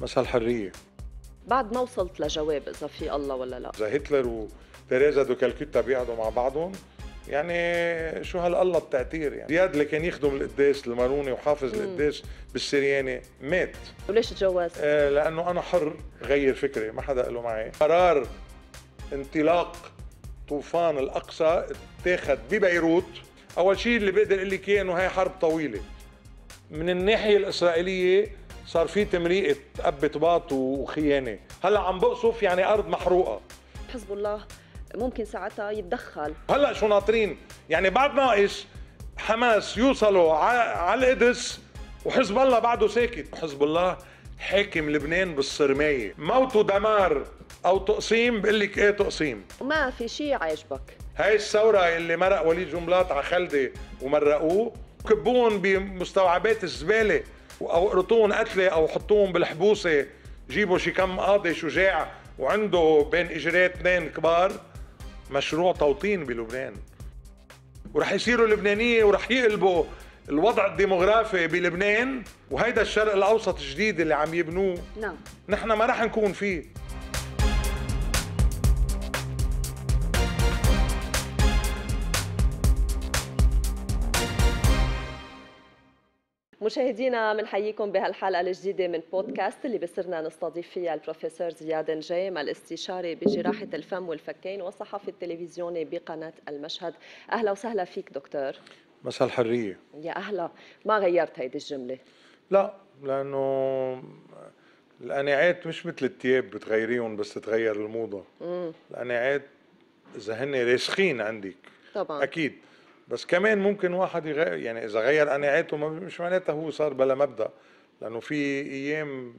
مساء الحريه بعد ما وصلت لجواب اذا في الله ولا لا اذا هتلر وتيريزا دو كالكوتا بيقعدوا مع بعضهم يعني شو هالله بتعتير يعني زياد اللي كان يخدم القداس الماروني وحافظ مم. القداس بالسرياني مات وليش تجوز؟ آه لانه انا حر غير فكري ما حدا له معي قرار انطلاق طوفان الاقصى اتاخذ ببيروت اول شيء اللي بقدر اقول لك اياه انه هي حرب طويله من الناحيه الاسرائيليه صار في تمريقه ابتباط وخيانه هلا عم بقصف يعني ارض محروقه حزب الله ممكن ساعتها يتدخل هلا شو ناطرين يعني بعد ناقص حماس يوصلوا على القدس وحزب الله بعده ساكت حزب الله حاكم لبنان بالصرمايه موت ودمار او تقسيم بقول لك ايه تقسيم ما في شيء عاجبك هاي الثوره اللي مرق وليد جملات على خلدي ومرقوه كبون بمستوعبات الزباله او اقرطوهم قتله او حطوهم بالحبوسه جيبوا شي كم قاضي شجاع وعنده بين اجريه اثنين كبار مشروع توطين بلبنان ورح يصيروا لبنانيه ورح يقلبوا الوضع الديموغرافي بلبنان وهيدا الشرق الاوسط الجديد اللي عم يبنوه نعم نحن ما رح نكون فيه مشاهدينا بنحييكم بهالحلقه الجديده من بودكاست اللي بصرنا نستضيف فيها البروفيسور زياد نجيم الاستشاري بجراحه الفم والفكين وصحفي التلفزيوني بقناه المشهد اهلا وسهلا فيك دكتور مساء الحريه يا اهلا ما غيرت هيدي الجمله لا لانه القناعات مش مثل الثياب بتغيريهم بس تتغير الموضه القناعات اذا هن راسخين عندك طبعا اكيد بس كمان ممكن واحد يغير يعني اذا غير قناعاته مش معناتها هو صار بلا مبدا لانه في ايام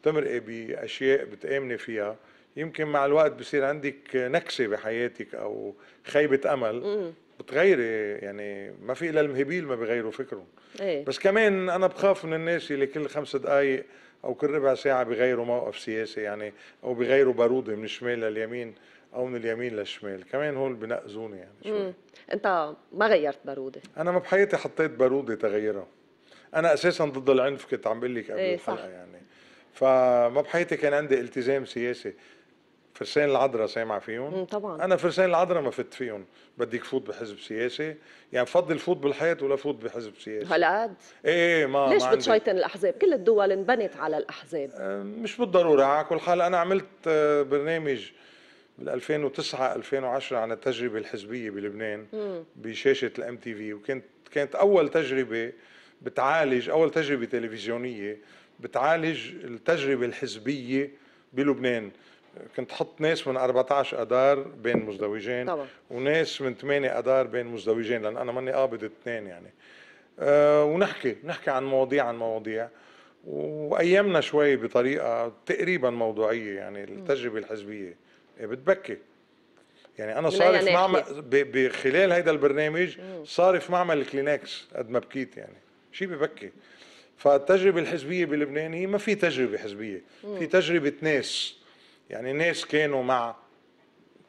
بتمرقي باشياء بتامني فيها يمكن مع الوقت بصير عندك نكسه بحياتك او خيبه امل بتغيري يعني ما في الا المهبيل ما بيغيروا فكرهم ايه؟ بس كمان انا بخاف من الناس اللي كل خمس دقائق او كل ربع ساعه بيغيروا موقف سياسي يعني او بيغيروا باروده من الشمال لليمين او من اليمين للشمال كمان هول بنقزوني يعني شوي. انت ما غيرت باروده انا ما بحياتي حطيت باروده تغيرها انا اساسا ضد العنف كنت عم بقول لك قبل ايه الحلقه صح. يعني فما بحياتي كان عندي التزام سياسي فرسان العذراء سامع فيهم طبعا انا فرسان العذراء ما فت فيهم بديك فوت بحزب سياسي يعني بفضل فوت بالحياه ولا فوت بحزب سياسي هالقد إيه،, ايه ما ليش ما بتشيطن الاحزاب كل الدول انبنت على الاحزاب مش بالضروره على كل حال انا عملت آه، برنامج بال 2009 2010 عن التجربه الحزبيه بلبنان بشاشه الام تي في وكانت كانت اول تجربه بتعالج اول تجربه تلفزيونيه بتعالج التجربه الحزبيه بلبنان كنت حط ناس من 14 أدار بين مزدوجين طبعا. وناس من 8 أدار بين مزدوجين لان انا ماني قابض اثنين يعني أه ونحكي نحكي عن مواضيع عن مواضيع وايامنا شوي بطريقه تقريبا موضوعيه يعني التجربه الحزبيه إيه، بتبكي يعني انا صار في يعني معمل بخلال هيدا البرنامج صار في معمل كلينكس قد ما بكيت يعني شيء ببكي فالتجربه الحزبيه بلبنان هي ما في تجربه حزبيه في تجربه ناس يعني ناس كانوا مع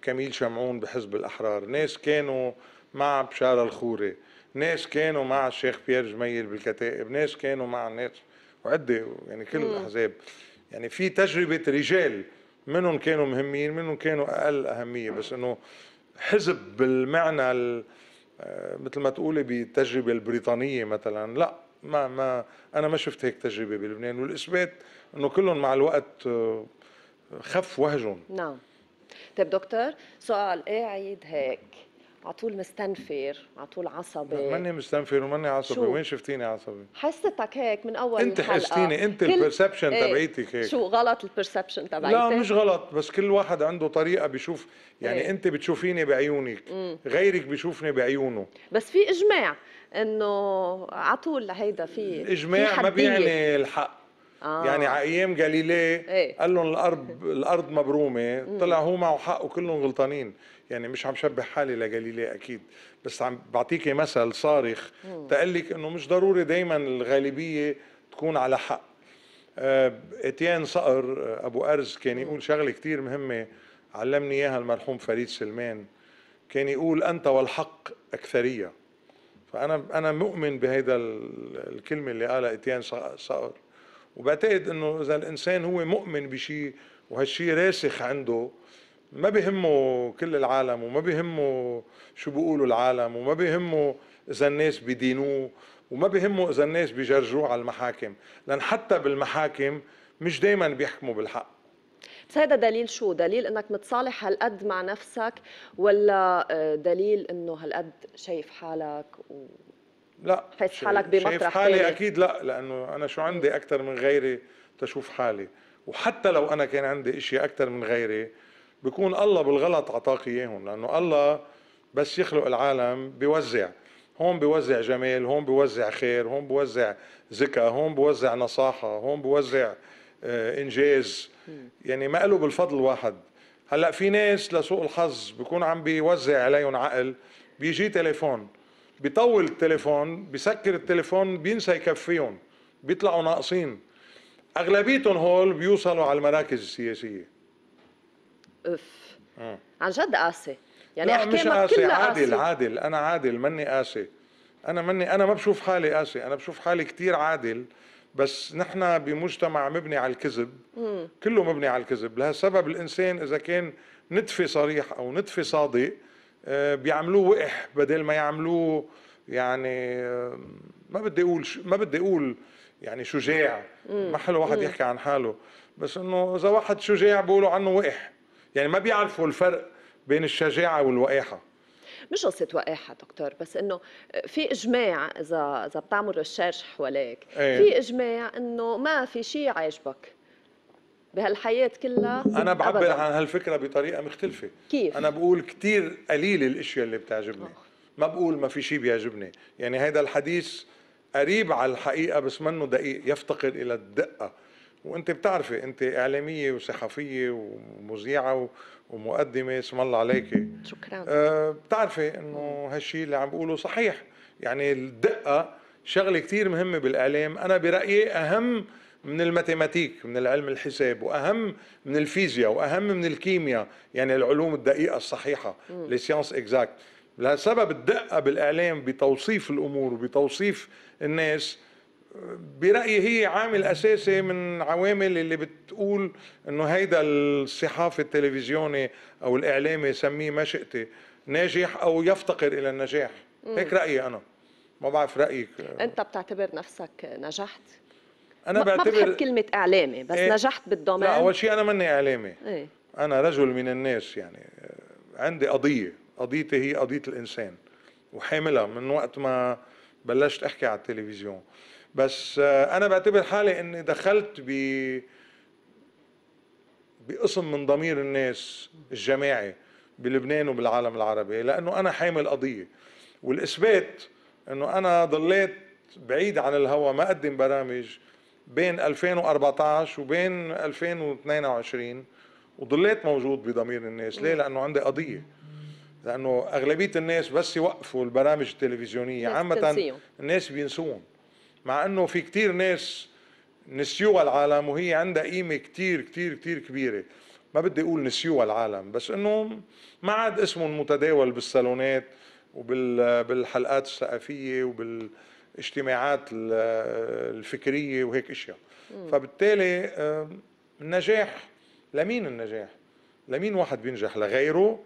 كميل شمعون بحزب الاحرار ناس كانوا مع بشارة الخوري ناس كانوا مع الشيخ بيير جميل بالكتائب ناس كانوا مع ناس وعدة يعني كل الأحزاب يعني في تجربة رجال منهم كانوا مهمين منهم كانوا اقل اهميه بس انه حزب بالمعنى آه، مثل ما تقولي بالتجربه البريطانيه مثلا لا ما ما انا ما شفت هيك تجربه بلبنان والاثبات انه كلهم مع الوقت آه، خف وهجهم نعم طيب دكتور سؤال قاعد إيه هيك على طول مستنفر على طول عصبي ماني مستنفر وماني عصبي وين شفتيني عصبي حستك هيك من اول انت الحلقة. حستيني انت كل... البرسبشن إيه، تبعيتك هيك شو غلط البرسبشن تبعيتك لا مش غلط بس كل واحد عنده طريقه بيشوف يعني ايه. انت بتشوفيني بعيونك مم. غيرك بيشوفني بعيونه بس في اجماع انه على طول هيدا في اجماع ما بيعني الحق آه. يعني على ايام جاليليه ايه؟ قال لهم الارض الارض مبرومه طلع هو معه حق وكلهم غلطانين يعني مش عم شبه حالي لجليلي اكيد بس عم بعطيكي مثل صارخ تقلك انه مش ضروري دائما الغالبيه تكون على حق آه، اتيان صقر آه، ابو ارز كان يقول شغله كثير مهمه علمني اياها المرحوم فريد سلمان كان يقول انت والحق اكثريه فانا انا مؤمن بهيدا الكلمه اللي قالها اتيان صقر وبعتقد انه اذا الانسان هو مؤمن بشيء وهالشيء راسخ عنده ما بيهمه كل العالم وما بيهمه شو بيقولوا العالم وما بيهمه اذا الناس بدينوه وما بيهمه اذا الناس بيجرجوه على المحاكم لان حتى بالمحاكم مش دائما بيحكموا بالحق بس هذا دليل شو دليل انك متصالح هالقد مع نفسك ولا آه، دليل انه هالقد شايف حالك و... لا حاسس حالك بمطرح شايف حالي فيه. اكيد لا لانه انا شو عندي اكثر من غيري تشوف حالي وحتى لو انا كان عندي اشياء اكثر من غيري بكون الله بالغلط عطاك اياهم لانه الله بس يخلق العالم بيوزع هون بيوزع جمال هون بيوزع خير هون بيوزع ذكاء هون بيوزع نصاحه هون بيوزع آه، انجاز يعني ما له بالفضل واحد هلا في ناس لسوء الحظ بكون عم بيوزع عليهم عقل بيجي تليفون بيطول التليفون بيسكر التليفون بينسى يكفيهم بيطلعوا ناقصين اغلبيتهم هول بيوصلوا على المراكز السياسيه اف مم. آه. عن جد قاسي يعني احكي مش قاسي كلها عادل قاسي. عادل انا عادل ماني قاسي انا ماني انا ما بشوف حالي قاسي انا بشوف حالي كثير عادل بس نحن بمجتمع مبني على الكذب مم. كله مبني على الكذب لهالسبب الانسان اذا كان نتفي صريح او نتفي صادق آه، بيعملوه وقح بدل ما يعملوه يعني آه، ما بدي اقول ما بدي اقول يعني شجاع ما حلو واحد يحكي عن حاله بس انه اذا واحد شجاع بيقولوا عنه وقح يعني ما بيعرفوا الفرق بين الشجاعه والوقاحه مش قصة وقاحة دكتور بس انه في اجماع اذا اذا بتعمل ريسيرش حواليك أيه. في اجماع انه ما في شيء عاجبك بهالحياة كلها أنا بعبر أبداً. عن هالفكرة بطريقة مختلفة كيف؟ أنا بقول كثير قليل الأشياء اللي بتعجبني أوه. ما بقول ما في شيء بيعجبني يعني هذا الحديث قريب على الحقيقة بس منه دقيق يفتقر إلى الدقة وانت بتعرفي انت اعلاميه وصحفيه ومذيعه ومقدمه اسم الله عليك شكرا آه بتعرفي انه هالشيء اللي عم بقوله صحيح يعني الدقه شغله كثير مهمه بالاعلام انا برايي اهم من الماتيماتيك من العلم الحساب واهم من الفيزياء واهم من الكيمياء يعني العلوم الدقيقه الصحيحه لي اكزاكت لسبب الدقه بالاعلام بتوصيف الامور وبتوصيف الناس برأيي هي عامل أساسي من عوامل اللي بتقول إنه هيدا الصحافي التلفزيوني أو الإعلامي سميه ما شئتي ناجح أو يفتقر إلى النجاح مم. هيك رأيي أنا ما بعرف رأيك أنت بتعتبر نفسك نجحت؟ أنا بعتبر ما بحب كلمة إعلامي بس إيه؟ نجحت بالدومين لا أول شيء أنا ماني إعلامي إيه؟ أنا رجل من الناس يعني عندي قضية قضيتي هي قضية الإنسان وحاملها من وقت ما بلشت أحكي على التلفزيون بس آه، انا بعتبر حالي اني دخلت ب بقسم من ضمير الناس الجماعي بلبنان وبالعالم العربي لانه انا حامل قضيه والاثبات انه انا ضليت بعيد عن الهوى ما اقدم برامج بين 2014 وبين 2022 وضليت موجود بضمير الناس ليه لانه عندي قضيه لانه اغلبيه الناس بس يوقفوا البرامج التلفزيونيه عامه الناس بينسوهم مع انه في كتير ناس نسيوها العالم وهي عندها قيمه كتير كتير كتير كبيره ما بدي اقول نسيوها العالم بس انه ما عاد اسمهم متداول بالصالونات وبالحلقات الثقافيه وبالاجتماعات الفكريه وهيك اشياء فبالتالي النجاح لمين النجاح لمين واحد بينجح لغيره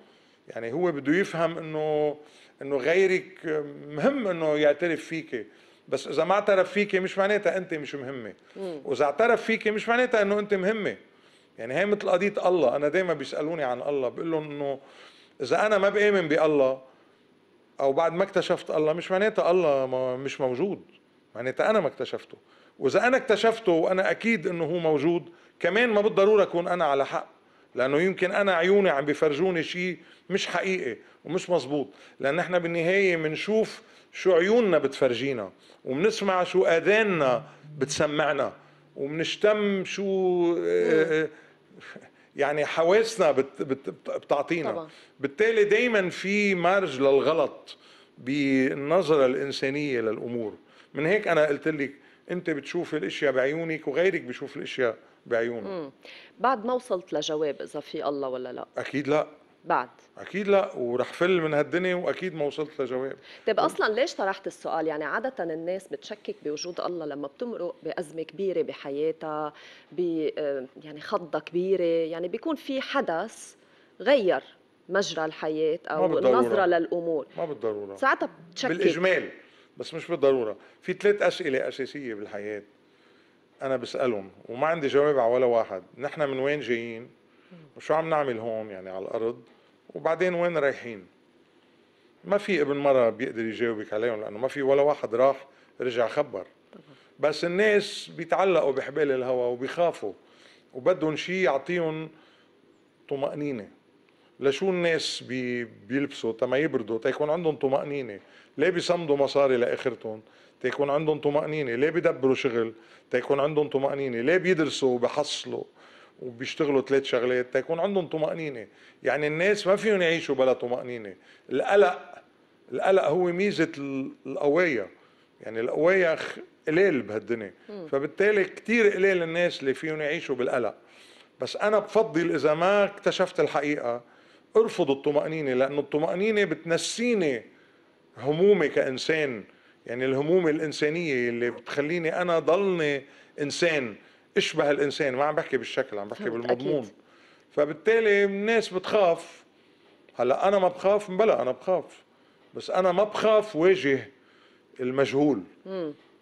يعني هو بده يفهم انه انه غيرك مهم انه يعترف فيك بس اذا ما اعترف فيكي مش معناتها انت مش مهمه واذا اعترف فيكي مش معناتها انه انت مهمه يعني هي مثل قضيه الله انا دائما بيسالوني عن الله بقول لهم انه اذا انا ما بامن بالله او بعد ما اكتشفت الله مش معناتها الله مش موجود معناتها انا ما اكتشفته واذا انا اكتشفته وانا اكيد انه هو موجود كمان ما بالضروره اكون انا على حق لانه يمكن انا عيوني عم بفرجوني شيء مش حقيقي ومش مزبوط لان احنا بالنهايه بنشوف شو عيوننا بتفرجينا وبنسمع شو اذاننا بتسمعنا وبنشتم شو آه، آه، يعني حواسنا بتعطينا طبعا. بالتالي دايما في مرج للغلط بالنظرة الإنسانية للأمور من هيك أنا قلت لك أنت بتشوف الأشياء بعيونك وغيرك بيشوف الأشياء بعيونه بعد ما وصلت لجواب إذا في الله ولا لا أكيد لا بعد اكيد لا ورح فل من هالدنيا واكيد ما وصلت لجواب طيب اصلا ليش طرحت السؤال يعني عاده الناس بتشكك بوجود الله لما بتمرق بازمه كبيره بحياتها ب آه، يعني خضه كبيره يعني بيكون في حدث غير مجرى الحياه او النظره للامور ما بالضروره ساعتها بتشكك بالاجمال بس مش بالضروره في ثلاث اسئله اساسيه بالحياه انا بسالهم وما عندي جواب على ولا واحد نحن من وين جايين وشو عم نعمل هون يعني على الارض وبعدين وين رايحين ما في ابن مرة بيقدر يجاوبك عليهم لأنه ما في ولا واحد راح رجع خبر بس الناس بيتعلقوا بحبال الهواء وبيخافوا وبدهم شيء يعطيهم طمأنينة لشو الناس بي بيلبسوا تما يبردوا تيكون عندهم طمأنينة ليه بيصمدوا مصاري لآخرتهم تيكون عندهم طمأنينة ليه بيدبروا شغل تيكون عندهم طمأنينة ليه بيدرسوا وبيحصلوا وبيشتغلوا ثلاث شغلات تكون عندهم طمأنينة يعني الناس ما فيهم يعيشوا بلا طمأنينة القلق القلق هو ميزة القوايا يعني القوايا قليل بهالدنيا فبالتالي كتير قليل الناس اللي فيهم يعيشوا بالقلق بس أنا بفضل إذا ما اكتشفت الحقيقة ارفض الطمأنينة لأنه الطمأنينة بتنسيني همومي كإنسان يعني الهموم الإنسانية اللي بتخليني أنا ضلني إنسان اشبه الانسان ما عم بحكي بالشكل عم بحكي بالمضمون فبالتالي الناس بتخاف هلا انا ما بخاف بلا انا بخاف بس انا ما بخاف واجه المجهول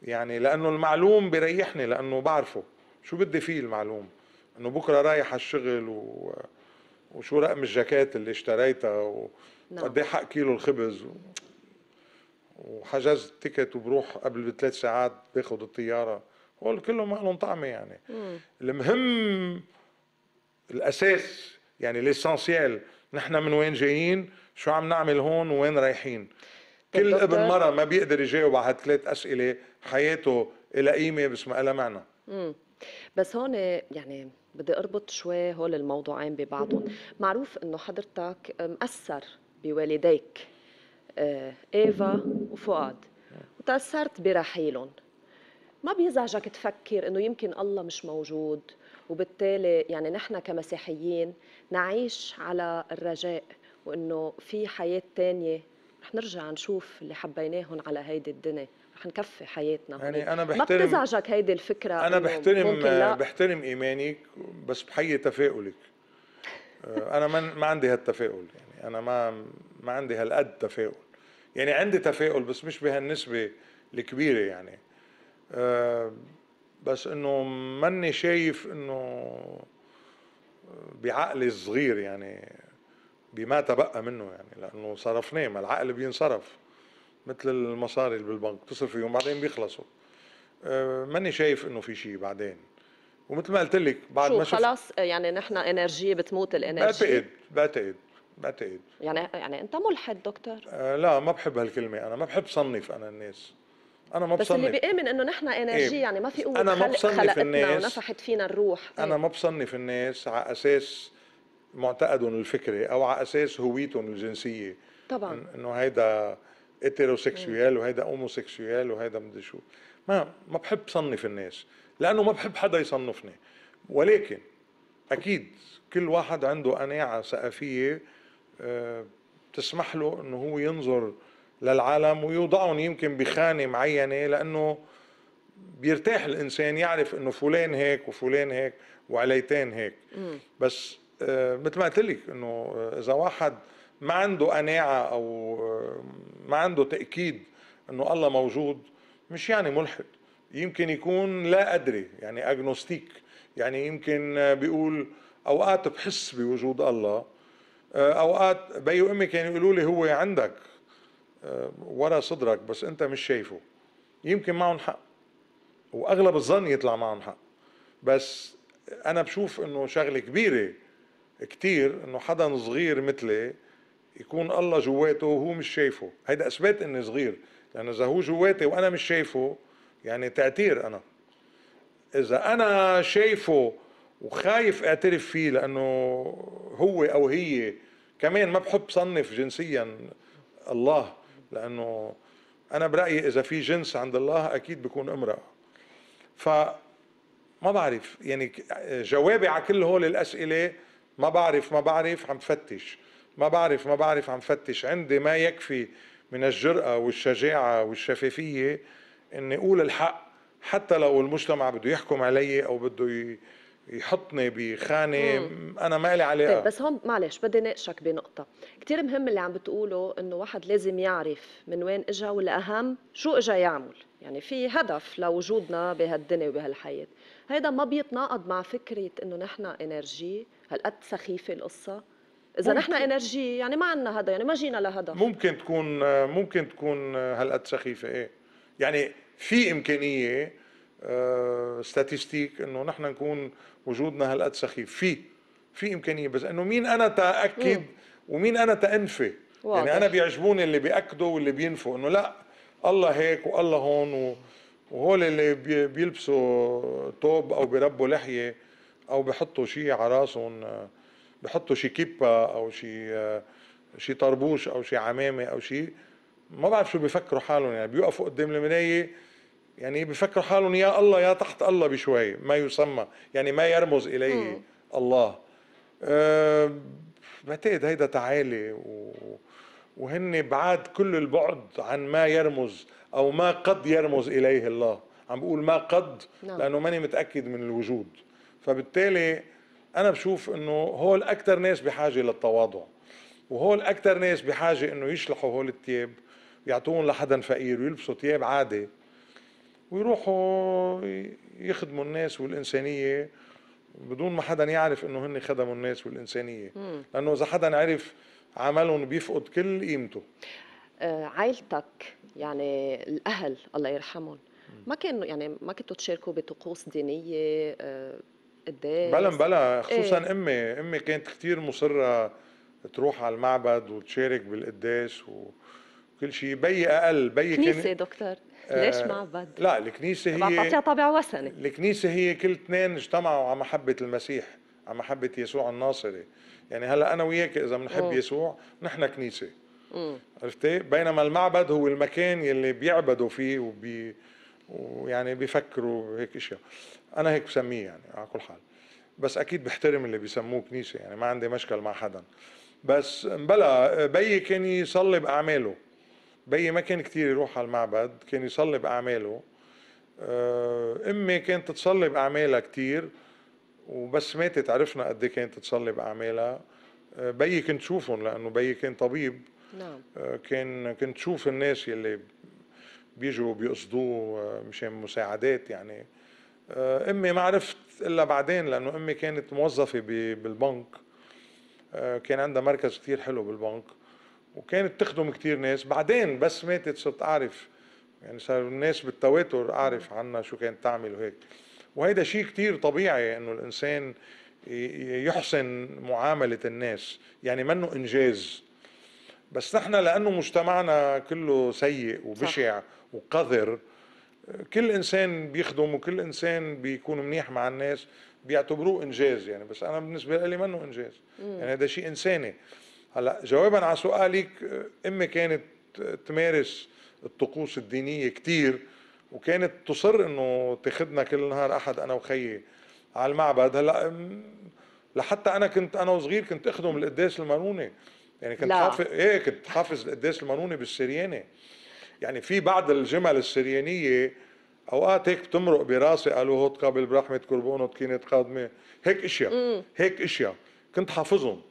يعني لانه المعلوم بيريحني لانه بعرفه شو بدي فيه المعلوم انه بكره رايح على الشغل و... وشو رقم الجاكيت اللي اشتريتها وقد نعم. ايه حق كيلو الخبز و... وحجزت تيكت وبروح قبل بثلاث ساعات باخذ الطياره هول كلهم ما لهم طعمه يعني مم. المهم الاساس يعني ليسانسيال نحن من وين جايين شو عم نعمل هون وين رايحين كل ابن مرة ما بيقدر يجاوب على ثلاث اسئله حياته الى قيمه بس ما لها معنى مم. بس هون يعني بدي اربط شوي هول الموضوعين ببعضهم معروف انه حضرتك مأثر بوالديك آه، ايفا وفؤاد وتأثرت برحيلهم ما بيزعجك تفكر انه يمكن الله مش موجود وبالتالي يعني نحن كمسيحيين نعيش على الرجاء وانه في حياه تانية رح نرجع نشوف اللي حبيناهم على هيدي الدنيا رح نكفي حياتنا يعني انا بحترم ما بتزعجك هيدي الفكره انا بحترم بحترم ايمانك بس بحيي تفاؤلك آه، انا ما ما عندي هالتفاؤل يعني انا ما ما عندي هالقد تفاؤل يعني عندي تفاؤل بس مش بهالنسبه الكبيره يعني آه، بس انه ماني شايف انه بعقلي الصغير يعني بما تبقى منه يعني لانه صرفناه ما العقل بينصرف مثل المصاري اللي بالبنك بتصرفيهم بعدين بيخلصوا آه، ماني شايف انه في شيء بعدين ومثل ما قلت لك بعد ما شفت خلاص يعني نحن انرجي بتموت الانرجي بعتقد بعتقد بعتقد يعني يعني انت ملحد دكتور آه لا ما بحب هالكلمه انا ما بحب صنف انا الناس انا ما بس بصنف. اللي بيامن انه نحن انرجي إيه؟ يعني ما في قوه انا ما في الناس ونفحت فينا الروح إيه. انا إيه؟ ما بصنف الناس على اساس معتقدهم الفكري او على اساس هويتهم الجنسيه طبعا انه هيدا اتيروسيكسويال وهيدا اوموسيكسويال وهيدا مدري شو ما ما بحب صنف الناس لانه ما بحب حدا يصنفني ولكن اكيد كل واحد عنده قناعه ثقافيه آه، تسمح له انه هو ينظر للعالم ويوضعهم يمكن بخانة معينة لأنه بيرتاح الإنسان يعرف أنه فلان هيك وفلان هيك وعليتين هيك بس آه، مثل ما قلت لك أنه إذا واحد ما عنده قناعة أو آه، ما عنده تأكيد أنه الله موجود مش يعني ملحد يمكن يكون لا أدري يعني أجنوستيك يعني يمكن آه، بيقول أوقات بحس بوجود الله أوقات بي وأمي كانوا يقولوا لي هو عندك آه، ورا صدرك بس انت مش شايفه يمكن معهم حق واغلب الظن يطلع معهم حق بس انا بشوف انه شغله كبيره كتير انه حدا صغير مثلي يكون الله جواته وهو مش شايفه هيدا اثبات اني صغير لانه اذا هو جواتي وانا مش شايفه يعني تعتير انا اذا انا شايفه وخايف اعترف فيه لانه هو او هي كمان ما بحب صنف جنسيا الله لانه انا برايي اذا في جنس عند الله اكيد بيكون امراه ف ما بعرف يعني جوابي على كل هول الاسئله ما بعرف ما بعرف عم فتش ما بعرف ما بعرف عم فتش عندي ما يكفي من الجرأة والشجاعة والشفافية اني اقول الحق حتى لو المجتمع بده يحكم علي او بده ي... يحطني بخانه مم. انا ما لي علاقه طيب بس هون معلش بدي ناقشك بنقطه كثير مهم اللي عم بتقوله انه واحد لازم يعرف من وين اجى والاهم شو اجى يعمل يعني في هدف لوجودنا بهالدنيا وبهالحياه هيدا ما بيتناقض مع فكره انه نحن انرجي هالقد سخيفه القصه اذا نحن انرجي يعني ما عندنا هذا يعني ما جينا لهدف ممكن تكون ممكن تكون هالقد سخيفه ايه يعني في امكانيه ستاتستيك آه، انه نحن نكون وجودنا هالقد سخيف في في امكانيه بس انه مين انا تاكد ومين انا تانفي واضح. يعني انا بيعجبوني اللي بياكدوا واللي بينفوا انه لا الله هيك والله هون و... وهول اللي بي... بيلبسوا توب او بيربوا لحيه او بحطوا شيء على راسهم بحطوا شيء كيبا او شيء شيء طربوش او شيء عمامه او شيء ما بعرف شو بيفكروا حالهم يعني بيوقفوا قدام المرايه يعني بيفكروا حالهم يا الله يا تحت الله بشوي ما يسمى يعني ما يرمز إليه م. الله أه بعتقد هيدا تعالي و... وهن بعاد كل البعد عن ما يرمز أو ما قد يرمز إليه الله عم بقول ما قد نعم. لأنه ماني متأكد من الوجود فبالتالي أنا بشوف أنه هول أكثر ناس بحاجة للتواضع وهول أكثر ناس بحاجة أنه يشلحوا هول الثياب يعطوهم لحدا فقير ويلبسوا ثياب عادي ويروحوا يخدموا الناس والإنسانية بدون ما حدا يعرف انه هن خدموا الناس والانسانيه مم. لانه اذا حدا عرف عملهم بيفقد كل قيمته آه عائلتك يعني الاهل الله يرحمهم ما كانوا يعني ما كنتوا تشاركوا بطقوس دينيه آه قداس بلا بلا إيه. خصوصا إيه؟ امي امي كانت كثير مصره تروح على المعبد وتشارك بالقداس وكل شيء بي اقل بي كنيسه كان... دكتور آه، ليش معبد؟ لا الكنيسة هي بتعطيها طابع وثني الكنيسة هي كل اثنين اجتمعوا على محبة المسيح على محبة يسوع الناصري يعني هلا أنا وياك إذا بنحب يسوع نحن كنيسة أمم. عرفتي؟ بينما المعبد هو المكان يلي بيعبدوا فيه وبي ويعني بيفكروا هيك اشياء انا هيك بسميه يعني على كل حال بس اكيد بحترم اللي بيسموه كنيسه يعني ما عندي مشكل مع حدا بس مبلا بيي كان يصلي باعماله بيي ما كان كثير يروح على المعبد كان يصلي بأعماله آه، أمي كانت تصلي بأعمالها كثير وبس ماتت عرفنا قد إيه كانت تصلي بأعمالها آه، بيي كنت شوفهم لأنه بيي كان طبيب نعم آه، كان كنت شوف الناس يلي بيجوا بيقصدوه مشان مساعدات يعني امي ما عرفت الا بعدين لانه امي كانت موظفه بالبنك كان عندها مركز كثير حلو بالبنك وكانت تخدم كتير ناس بعدين بس ماتت صرت أعرف يعني صار الناس بالتواتر أعرف عنها شو كانت تعمل وهيك وهيدا شيء كتير طبيعي إنه الإنسان يحسن معاملة الناس يعني منه إنجاز بس نحن لأنه مجتمعنا كله سيء وبشع وقذر كل إنسان بيخدم وكل إنسان بيكون منيح مع الناس بيعتبروه إنجاز يعني بس أنا بالنسبة لي منه إنجاز يعني هذا شيء إنساني هلا جوابا على سؤالك امي كانت تمارس الطقوس الدينيه كثير وكانت تصر انه تاخذنا كل نهار احد انا وخيي على المعبد هلا لحتى انا كنت انا وصغير كنت اخدم القداس المانوني يعني كنت حافظ ايه كنت حافظ القداس المانوني بالسرياني يعني في بعض الجمل السريانيه اوقات هيك بتمرق براسي قالوا هوت قابل برحمه كربون كينت قادمه هيك اشياء هيك اشياء كنت حافظهم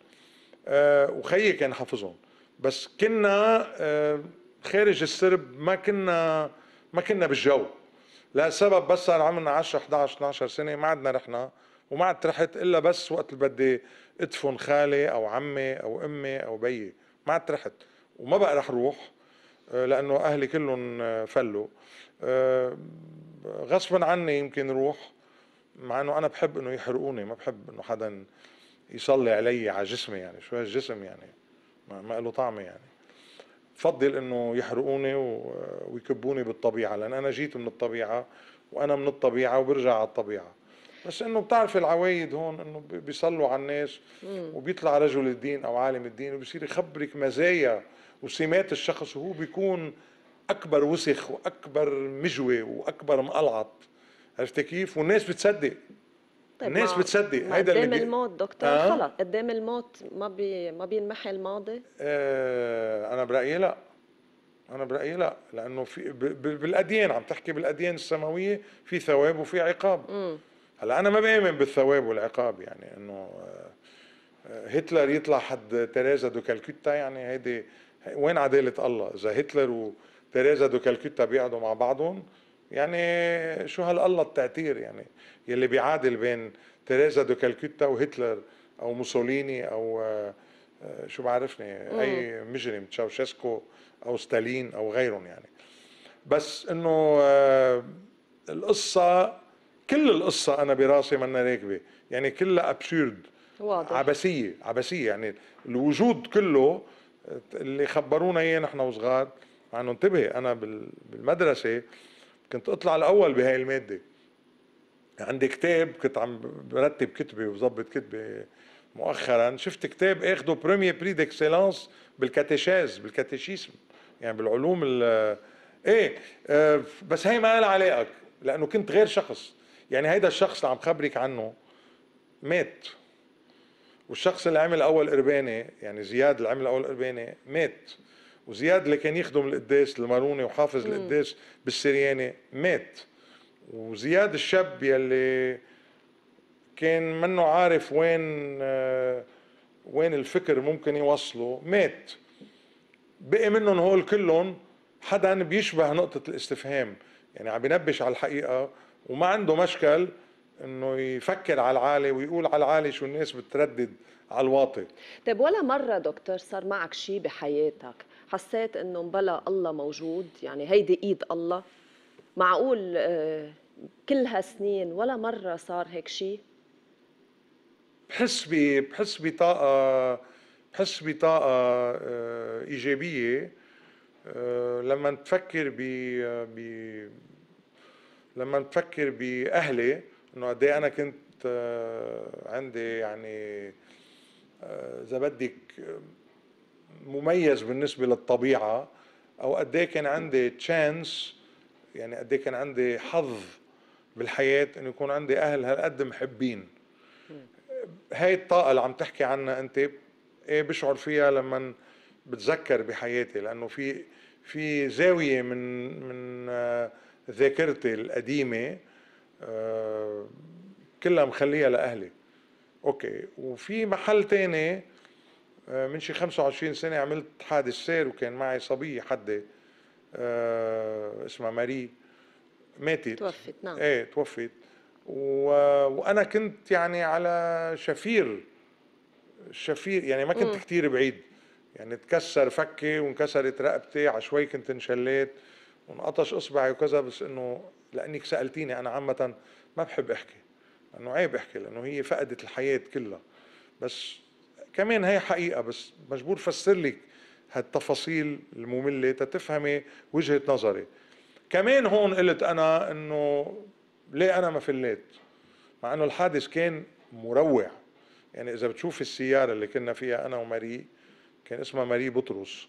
آه، وخيي كان حافظهم بس كنا آه، خارج السرب ما كنا ما كنا بالجو لسبب بس صار عمرنا 10 11 12 سنه ما عدنا رحنا وما عدت رحت الا بس وقت اللي بدي ادفن خالي او عمي او امي او بيي ما عدت رحت وما بقى رح روح آه، لانه اهلي كلهم فلوا غصبا عني يمكن روح مع انه انا بحب انه يحرقوني ما بحب انه حدا يصلي علي على جسمي يعني شو هالجسم يعني ما ما له طعمه يعني بفضل انه يحرقوني ويكبوني بالطبيعه لان انا جيت من الطبيعه وانا من الطبيعه وبرجع على الطبيعه بس انه بتعرف العوايد هون انه بيصلوا على الناس وبيطلع رجل الدين او عالم الدين وبصير يخبرك مزايا وسمات الشخص وهو بيكون اكبر وسخ واكبر مجوي واكبر مقلعط عرفت كيف والناس بتصدق طيب الناس بتصدق هيدا اللي قدام الموت دكتور آه؟ خلص قدام الموت ما بي ما بينمحي الماضي آه انا برايي لا انا برايي لا لانه في بالاديان عم تحكي بالاديان السماويه في ثواب وفي عقاب امم هلا انا ما بامن بالثواب والعقاب يعني انه آه، آه، هتلر يطلع حد تيريزا دو كالكوتا يعني هيدي وين عداله الله اذا هتلر وتيريزا دو كالكوتا بيقعدوا مع بعضهم يعني شو هالله التعتير يعني يلي بيعادل بين تيريزا دو كالكوتا وهتلر او موسوليني او آه، آه، شو بعرفني اي مجرم تشاوشيسكو او ستالين او غيرهم يعني بس انه آه، القصه كل القصه انا براسي منا راكبه يعني كلها ابسورد واضح عبثيه عبثيه يعني الوجود كله اللي خبرونا اياه نحن وصغار مع انه انتبه انا بالمدرسه كنت اطلع الاول بهاي الماده عندي كتاب كنت عم برتب كتبه وظبط كتبه مؤخرا شفت كتاب اخده بريمير بري ديكسيلانس بالكاتيشيز بالكاتيشيزم يعني بالعلوم ال ايه آه بس هي ما لها علاقه لانه كنت غير شخص يعني هيدا الشخص اللي عم خبرك عنه مات والشخص اللي عمل اول قربانه يعني زياد اللي عمل اول قربانه مات وزياد اللي كان يخدم القداس الماروني وحافظ القداس بالسرياني مات وزياد الشاب يلي كان منه عارف وين آه، وين الفكر ممكن يوصله مات بقي منهم هول كلهم حدا بيشبه نقطة الاستفهام يعني عم بينبش على الحقيقة وما عنده مشكل انه يفكر على العالي ويقول على العالي شو الناس بتردد على الواطي طيب ولا مرة دكتور صار معك شيء بحياتك حسيت انه مبلا الله موجود يعني هيدي ايد الله معقول آه، كل هالسنين ولا مرة صار هيك شيء؟ بحس بحس بطاقة بحس بطاقة آه، إيجابية آه، لما نفكر ب لما نفكر بأهلي إنه قد إيه أنا كنت عندي يعني إذا بدك مميز بالنسبة للطبيعة أو قد إيه كان عندي تشانس يعني قد إيه كان عندي حظ بالحياه انه يكون عندي اهل هالقد محبين هاي الطاقه اللي عم تحكي عنها انت ايه بشعر فيها لما بتذكر بحياتي لانه في في زاويه من من آه، ذاكرتي القديمه آه، كلها مخليها لاهلي اوكي وفي محل تاني آه، من شي 25 سنه عملت حادث سير وكان معي صبيه حدي آه، اسمها ماري ماتت توفت نعم ايه توفت و... وانا كنت يعني على شفير الشفير يعني ما كنت كثير بعيد يعني تكسر فكي وانكسرت رقبتي على شوي كنت انشليت وانقطش اصبعي وكذا بس انه لانك سالتيني انا عامه ما بحب احكي لانه عيب احكي لانه هي فقدت الحياه كلها بس كمان هي حقيقه بس مجبور فسر لك هالتفاصيل المملة تتفهمي وجهة نظري كمان هون قلت أنا أنه ليه أنا ما فليت مع أنه الحادث كان مروع يعني إذا بتشوف السيارة اللي كنا فيها أنا وماري كان اسمها ماري بطرس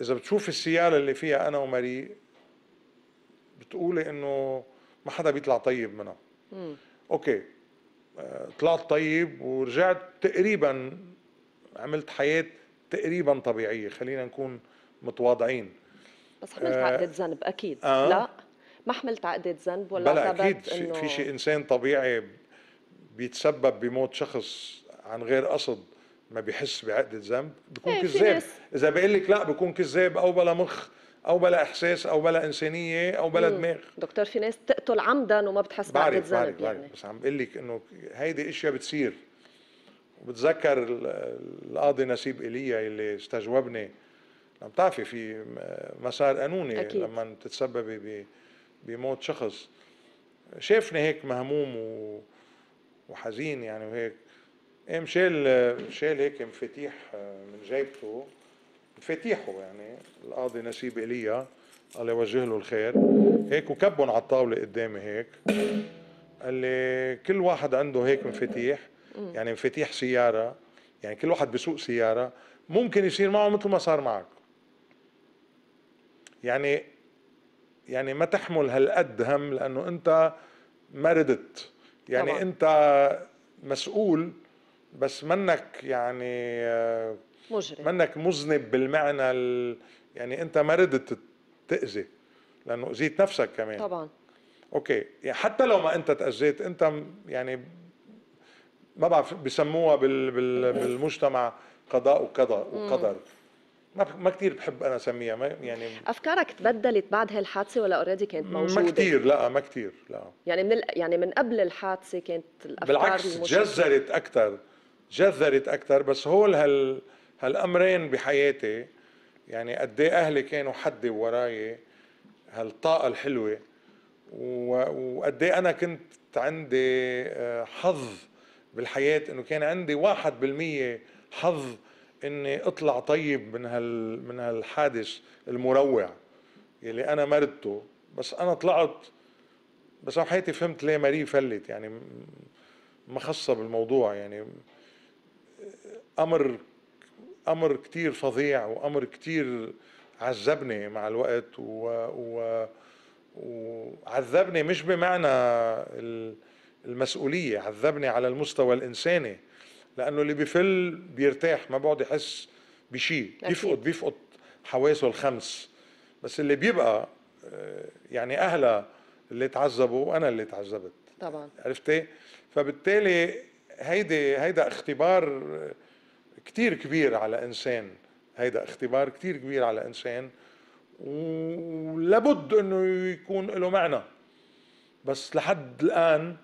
إذا بتشوف السيارة اللي فيها أنا وماري بتقولي أنه ما حدا بيطلع طيب منها أوكي آه، طلعت طيب ورجعت تقريبا عملت حياة تقريبا طبيعيه خلينا نكون متواضعين بس حملت آه عقدة ذنب اكيد آه لا ما حملت عقدة ذنب ولا بلا اكيد إنو... في شيء انسان طبيعي بيتسبب بموت شخص عن غير قصد ما بيحس بعقدة ذنب بيكون ايه كذاب اذا بقول لك لا بيكون كذاب او بلا مخ او بلا احساس او بلا انسانيه او بلا دماغ دكتور في ناس تقتل عمدا وما بتحس بعقدة ذنب بعرف يعني بس عم بقول لك انه هيدي اشياء بتصير وبتذكر القاضي نسيب ايليا اللي استجوبني لما نعم، بتعرفي في مسار قانوني أكيد. لما تتسببي بموت شخص شافني هيك مهموم وحزين يعني وهيك قام شال شال هيك مفاتيح آه، من جيبته مفاتيحه يعني القاضي نسيب ايليا الله يوجه له الخير هيك وكبهم على الطاوله قدامي هيك قال لي كل واحد عنده هيك مفاتيح يعني مفاتيح سياره يعني كل واحد بسوق سياره ممكن يصير معه مثل ما صار معك يعني يعني ما تحمل هالقد هم لانه انت ما ردت يعني طبعا. انت مسؤول بس منك يعني آه، مجرم منك مذنب بالمعنى ال... يعني انت ما ردت تاذي لانه اذيت نفسك كمان طبعا اوكي يعني حتى لو ما انت تاذيت انت يعني ما بعرف بسموها بال بال بالمجتمع قضاء وقدر وقدر ما ما كثير بحب انا اسميها يعني افكارك تبدلت بعد هالحادثه ولا اوريدي كانت موجوده؟ ما كثير لا ما كثير لا يعني من يعني من قبل الحادثه كانت الافكار بالعكس جذرت اكثر جذرت اكثر بس هول هال هالامرين بحياتي يعني قد ايه اهلي كانوا حدي وراي هالطاقه الحلوه وقد ايه انا كنت عندي آه، حظ بالحياة انه كان عندي واحد بالمية حظ اني اطلع طيب من هال من هالحادث المروع يلي انا مرضته بس انا طلعت بس انا بحياتي فهمت ليه ماري فلت يعني ما خصة بالموضوع يعني امر امر كتير فظيع وامر كتير عذبني مع الوقت و, و وعذبني مش بمعنى ال المسؤولية عذبني على المستوى الإنساني لأنه اللي بفل بيرتاح ما بيقعد يحس بشيء بيفقد بيفقد حواسه الخمس بس اللي بيبقى آه، يعني أهلا اللي تعذبوا وأنا اللي تعذبت طبعا عرفتي فبالتالي هيدي هيدا اختبار كتير كبير على إنسان هيدا اختبار كتير كبير على إنسان ولابد انه يكون له معنى بس لحد الان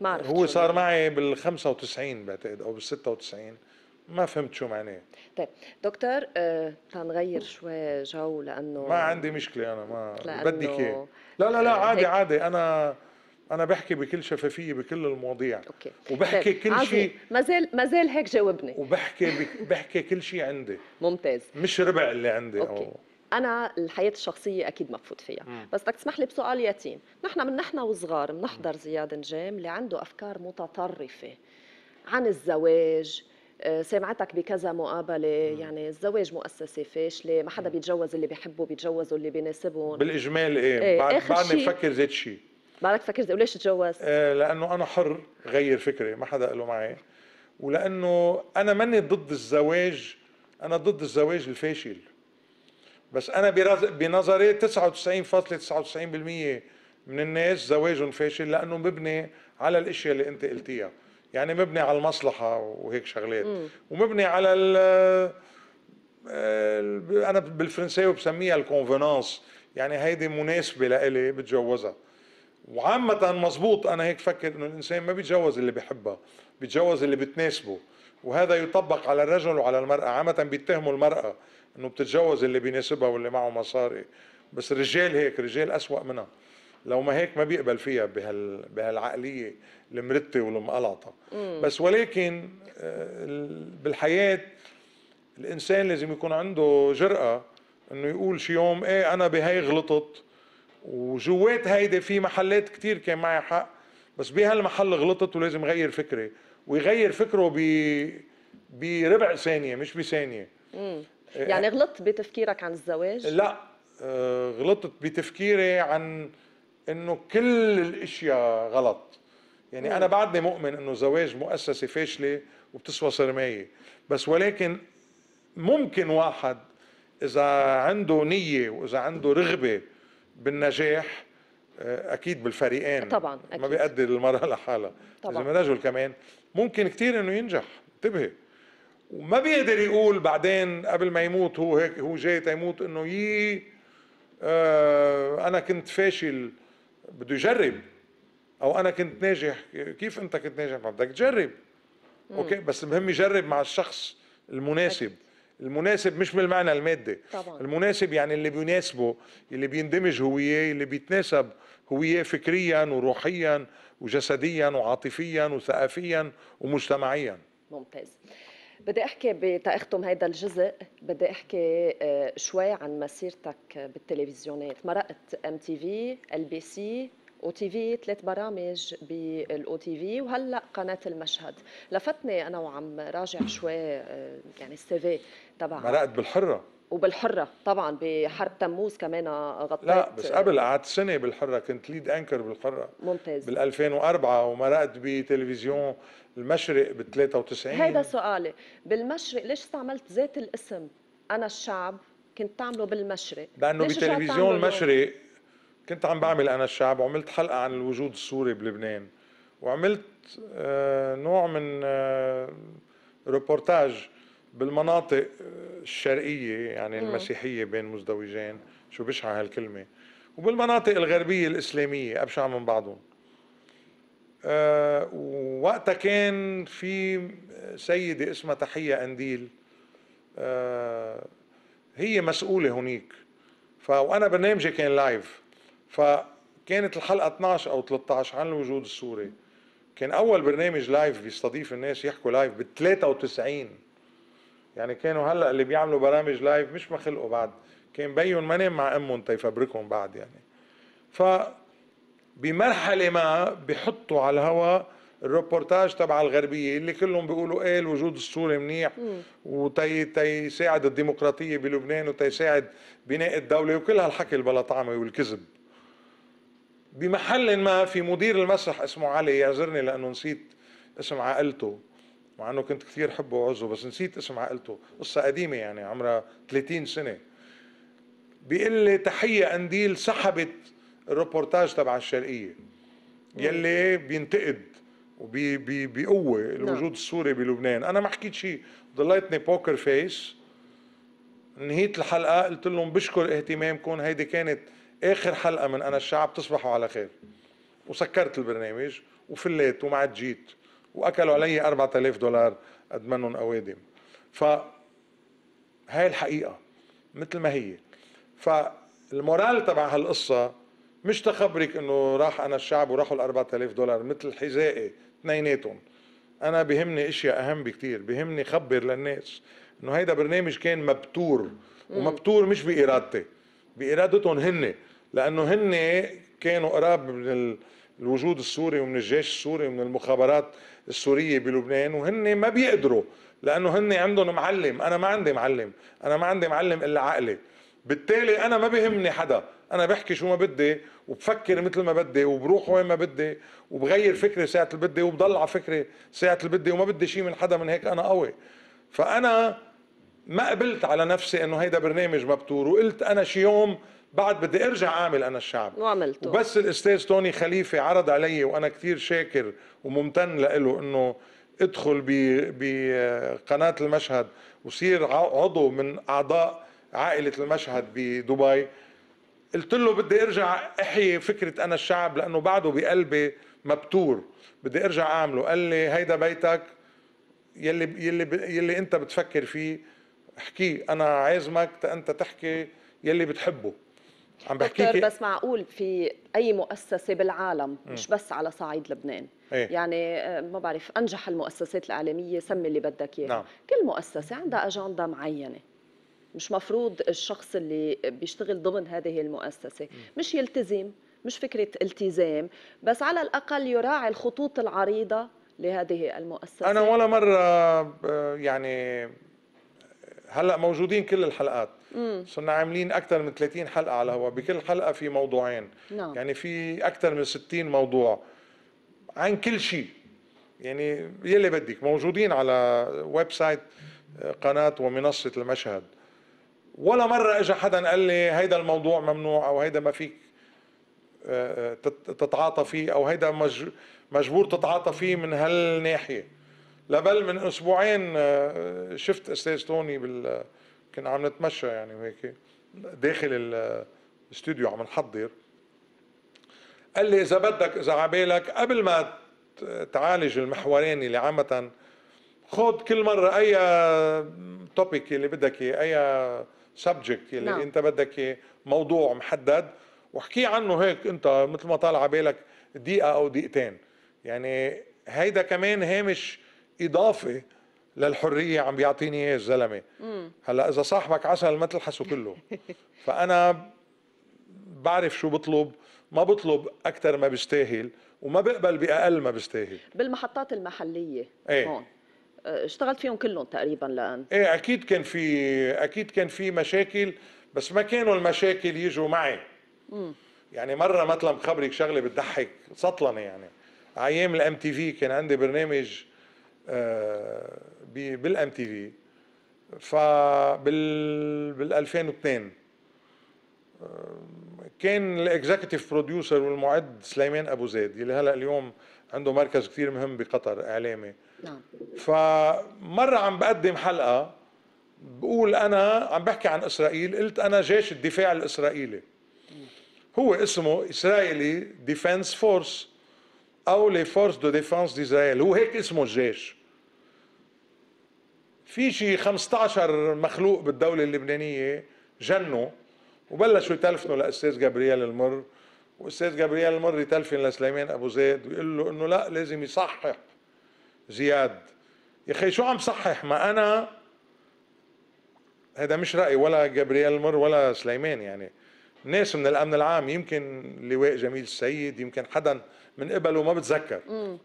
ما عرفت هو صار معي بال 95 بعتقد او بال 96 ما فهمت شو معناه طيب دكتور آه تنغير شوي جو لانه ما عندي مشكله انا ما بدك اياه لا لا لا آه، عادي عادي انا انا بحكي بكل شفافيه بكل المواضيع أوكي. وبحكي طيب. كل شيء ما زال ما زال هيك جاوبني وبحكي بحكي كل شيء عندي ممتاز مش ربع اللي عندي أوكي. أو انا الحياه الشخصيه اكيد ما بفوت فيها مم. بس بدك تسمح لي بسؤال يتيم نحن من نحن وصغار بنحضر زياد نجام اللي عنده افكار متطرفه عن الزواج آه، سمعتك بكذا مقابلة مم. يعني الزواج مؤسسة فاشلة ما حدا بيتجوز اللي بيحبه بيتجوزوا اللي بيناسبهم بالإجمال إيه, إيه. بعد بعدني بفكر ذات شيء بعدك زيت وليش تجوز آه لأنه أنا حر غير فكري ما حدا له معي ولأنه أنا ماني ضد الزواج أنا ضد الزواج الفاشل بس انا بنظري 99.99% من الناس زواجهم فاشل لانه مبني على الاشياء اللي انت قلتيها يعني مبني على المصلحه وهيك شغلات ومبني على الـ انا بالفرنساوي بسميها الكونفينانس يعني هيدي مناسبه لإلي بتجوزها وعامة مزبوط أنا هيك فكر إنه الإنسان ما بيتجوز اللي بيحبها بيتجوز اللي بتناسبه وهذا يطبق على الرجل وعلى المرأة عامة بيتهموا المرأة انه بتتجوز اللي بيناسبها واللي معه مصاري بس الرجال هيك رجال اسوأ منها لو ما هيك ما بيقبل فيها بهال بهالعقليه المرته والمقلطه بس ولكن آه، بالحياه الانسان لازم يكون عنده جرأه انه يقول شي يوم ايه انا بهي غلطت وجوات هيدي في محلات كتير كان معي حق بس بهالمحل غلطت ولازم غير فكري ويغير فكره ب بربع ثانيه مش بثانيه إيه. يعني غلطت بتفكيرك عن الزواج؟ لا آه، غلطت بتفكيري عن انه كل الاشياء غلط يعني مم. انا بعدني مؤمن انه زواج مؤسسه فاشله وبتسوى صرمايه بس ولكن ممكن واحد اذا عنده نيه واذا عنده رغبه بالنجاح آه، اكيد بالفريقين طبعا أكيد. ما بيقدر المراه لحالها طبعا اذا رجل كمان ممكن كثير انه ينجح انتبهي وما بيقدر يقول بعدين قبل ما يموت هو هيك هو جاي تيموت انه يي آه انا كنت فاشل بده يجرب او انا كنت ناجح كيف انت كنت ناجح بدك تجرب اوكي بس المهم يجرب مع الشخص المناسب المناسب مش بالمعنى المادي طبعا. المناسب يعني اللي بيناسبه اللي بيندمج هو وياه اللي بيتناسب هو وياه فكريا وروحيا وجسديا وعاطفيا وثقافيا ومجتمعيا ممتاز بدي احكي بتاختم هذا الجزء بدي احكي آه، شوي عن مسيرتك بالتلفزيونات مرقت ام تي في ال بي سي او تي في ثلاث برامج بالاو تي في وهلا قناه المشهد لفتني انا وعم راجع شوي آه، يعني السي في تبع مرقت بالحره وبالحره طبعا بحرب تموز كمان غطيت لا بس قبل قعدت سنه بالحره كنت ليد انكر بالحره ممتاز بال 2004 ومرقت بتلفزيون المشرق بال 93 هذا سؤالي بالمشرق ليش استعملت ذات الاسم انا الشعب كنت تعمله بالمشرق لانه بتلفزيون المشرق كنت عم بعمل انا الشعب وعملت حلقه عن الوجود السوري بلبنان وعملت آه، نوع من آه، ريبورتاج بالمناطق آه، الشرقيه يعني مم. المسيحيه بين مزدوجين شو بشعه هالكلمه وبالمناطق الغربيه الاسلاميه ابشع من بعضهم آه، وقتها كان في سيده اسمها تحيه انديل آه، هي مسؤوله هنيك ف وانا برنامجي كان لايف فكانت الحلقه 12 او 13 عن الوجود السوري كان اول برنامج لايف بيستضيف الناس يحكوا لايف بال 93 يعني كانوا هلا اللي بيعملوا برامج لايف مش ما خلقوا بعد كان بيهم ما نام مع امهم تيفبركهم بعد يعني ف بمرحلة ما بحطوا على الهواء الروبورتاج تبع الغربية اللي كلهم بيقولوا ايه الوجود السوري منيح وتي تيساعد الديمقراطية بلبنان وتيساعد بناء الدولة وكل هالحكي البلا طعمة والكذب بمحل ما في مدير المسرح اسمه علي يعذرني لأنه نسيت اسم عائلته مع انه كنت كثير حبه وعزه بس نسيت اسم عائلته قصه قديمه يعني عمرها 30 سنه بيقول لي تحيه قنديل سحبت الروبورتاج تبع الشرقيه يلي بينتقد وبقوه نعم. الوجود السوري بلبنان انا ما حكيت شيء ضليتني بوكر فيس نهيت الحلقه قلت لهم بشكر اهتمامكم هيدي كانت اخر حلقه من انا الشعب تصبحوا على خير وسكرت البرنامج وفليت وما عاد جيت واكلوا علي 4000 دولار قد منهم اوادم ف هاي الحقيقه مثل ما هي فالمورال تبع هالقصه مش تخبرك انه راح انا الشعب وراحوا ال 4000 دولار مثل حذائي اثنيناتهم انا بهمني اشياء اهم بكثير بهمني خبر للناس انه هيدا برنامج كان مبتور ومبتور مش بارادتي بارادتهم هن لانه هن كانوا قراب من ال... الوجود السوري ومن الجيش السوري ومن المخابرات السورية بلبنان وهن ما بيقدروا لأنه هن عندهم معلم أنا ما عندي معلم أنا ما عندي معلم إلا عقلي بالتالي أنا ما بهمني حدا أنا بحكي شو ما بدي وبفكر مثل ما بدي وبروح وين ما بدي وبغير فكري ساعة اللي بدي وبضل على فكري ساعة اللي بدي وما بدي شيء من حدا من هيك أنا قوي فأنا ما قبلت على نفسي انه هيدا برنامج مبتور وقلت انا شي يوم بعد بدي ارجع اعمل انا الشعب وعملته وبس الاستاذ توني خليفه عرض علي وانا كثير شاكر وممتن له انه ادخل بقناه المشهد وصير عضو من اعضاء عائله المشهد بدبي قلت له بدي ارجع احيي فكره انا الشعب لانه بعده بقلبي مبتور بدي ارجع اعمله قال لي هيدا بيتك يلي يلي يلي انت بتفكر فيه احكيه انا عازمك انت تحكي يلي بتحبه عم بحكيكي بس معقول في اي مؤسسه بالعالم م. مش بس على صعيد لبنان إيه؟ يعني آه، ما بعرف انجح المؤسسات الاعلاميه سمي اللي بدك اياه نعم. كل مؤسسه عندها اجنده معينه مش مفروض الشخص اللي بيشتغل ضمن هذه المؤسسه م. مش يلتزم مش فكره التزام بس على الاقل يراعي الخطوط العريضه لهذه المؤسسه انا ولا مره آه، يعني هلا موجودين كل الحلقات صرنا عاملين اكثر من 30 حلقه على الهواء بكل حلقه في موضوعين نعم. يعني في اكثر من 60 موضوع عن كل شيء يعني يلي بدك موجودين على ويب سايت آه، قناه ومنصه المشهد ولا مره اجى حدا قال لي هيدا الموضوع ممنوع او هيدا ما فيك آه، آه، تتعاطى فيه او هيدا مجبور تتعاطى فيه من هالناحيه لبل من اسبوعين آه، شفت استاذ توني بال كنا عم نتمشى يعني وهيك داخل الاستوديو آه، عم نحضر قال لي اذا بدك اذا عبالك قبل ما تعالج المحورين اللي عامه خذ كل مره اي توبيك آه، اللي بدك اياه اي سبجكت اللي نعم. انت بدك موضوع محدد واحكي عنه هيك انت مثل ما طالع على بالك دقيقه او دقيقتين يعني هيدا كمان هامش اضافه للحريه عم بيعطيني اياه الزلمه هلا اذا صاحبك عسل ما تلحسه كله فانا بعرف شو بطلب ما بطلب اكثر ما بستاهل وما بقبل باقل ما بستاهل بالمحطات المحليه ايه هون آه، اشتغلت فيهم كلهم تقريبا لان ايه اكيد كان في اكيد كان في مشاكل بس ما كانوا المشاكل يجوا معي مم. يعني مره مثلا بخبرك شغله بتضحك سطلنه يعني ايام الام تي في كان عندي برنامج بالام تي في فبال بال 2002 آه، كان الاكزكتيف بروديوسر والمعد سليمان ابو زيد اللي هلا اليوم عنده مركز كثير مهم بقطر اعلامي نعم فمره عم بقدم حلقه بقول انا عم بحكي عن اسرائيل قلت انا جيش الدفاع الاسرائيلي هو اسمه اسرائيلي ديفنس فورس او لي فورس دو ديفنس ديزرائيل هو هيك اسمه الجيش في شي 15 مخلوق بالدولة اللبنانية جنوا وبلشوا يتلفنوا لأستاذ جابرييل المر واستاذ جابرييل المر يتلفن لسليمان ابو زيد ويقول له انه لا لازم يصحح زياد يا اخي شو عم صحح ما انا هذا مش رايي ولا جابرييل المر ولا سليمان يعني ناس من الامن العام يمكن لواء جميل السيد يمكن حدا من قبله ما بتذكر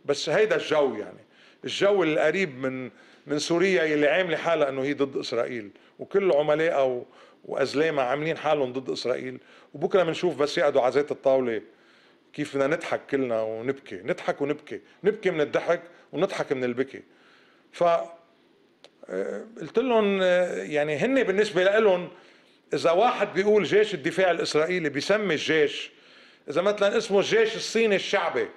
بس هيدا الجو يعني الجو القريب من من سوريا اللي عامله حالها انه هي ضد اسرائيل وكل عملائها وازلامها عاملين حالهم ضد اسرائيل وبكره بنشوف بس يقعدوا على زيت الطاوله كيف بدنا نضحك كلنا ونبكي نضحك ونبكي نبكي من الضحك ونضحك من البكي ف آه، قلت لهم آه، يعني هن بالنسبه لهم اذا واحد بيقول جيش الدفاع الاسرائيلي بيسمي الجيش اذا مثلا اسمه الجيش الصيني الشعبي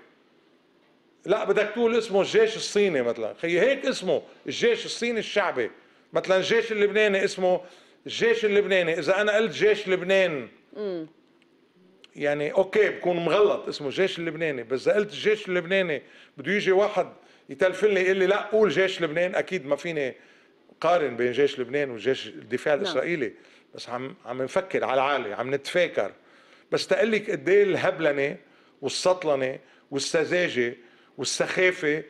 لا بدك تقول اسمه الجيش الصيني مثلا خي هيك اسمه الجيش الصيني الشعبي مثلا الجيش اللبناني اسمه الجيش اللبناني اذا انا قلت جيش لبنان يعني اوكي بكون مغلط اسمه الجيش اللبناني بس اذا قلت الجيش اللبناني بده يجي واحد يتلفن لي يقول لي لا قول جيش لبنان اكيد ما فيني قارن بين جيش لبنان وجيش الدفاع نعم. الاسرائيلي بس عم عم نفكر على العالي عم نتفاكر بس تقلك قد ايه الهبلنه والسطلنه والسذاجه والسخافه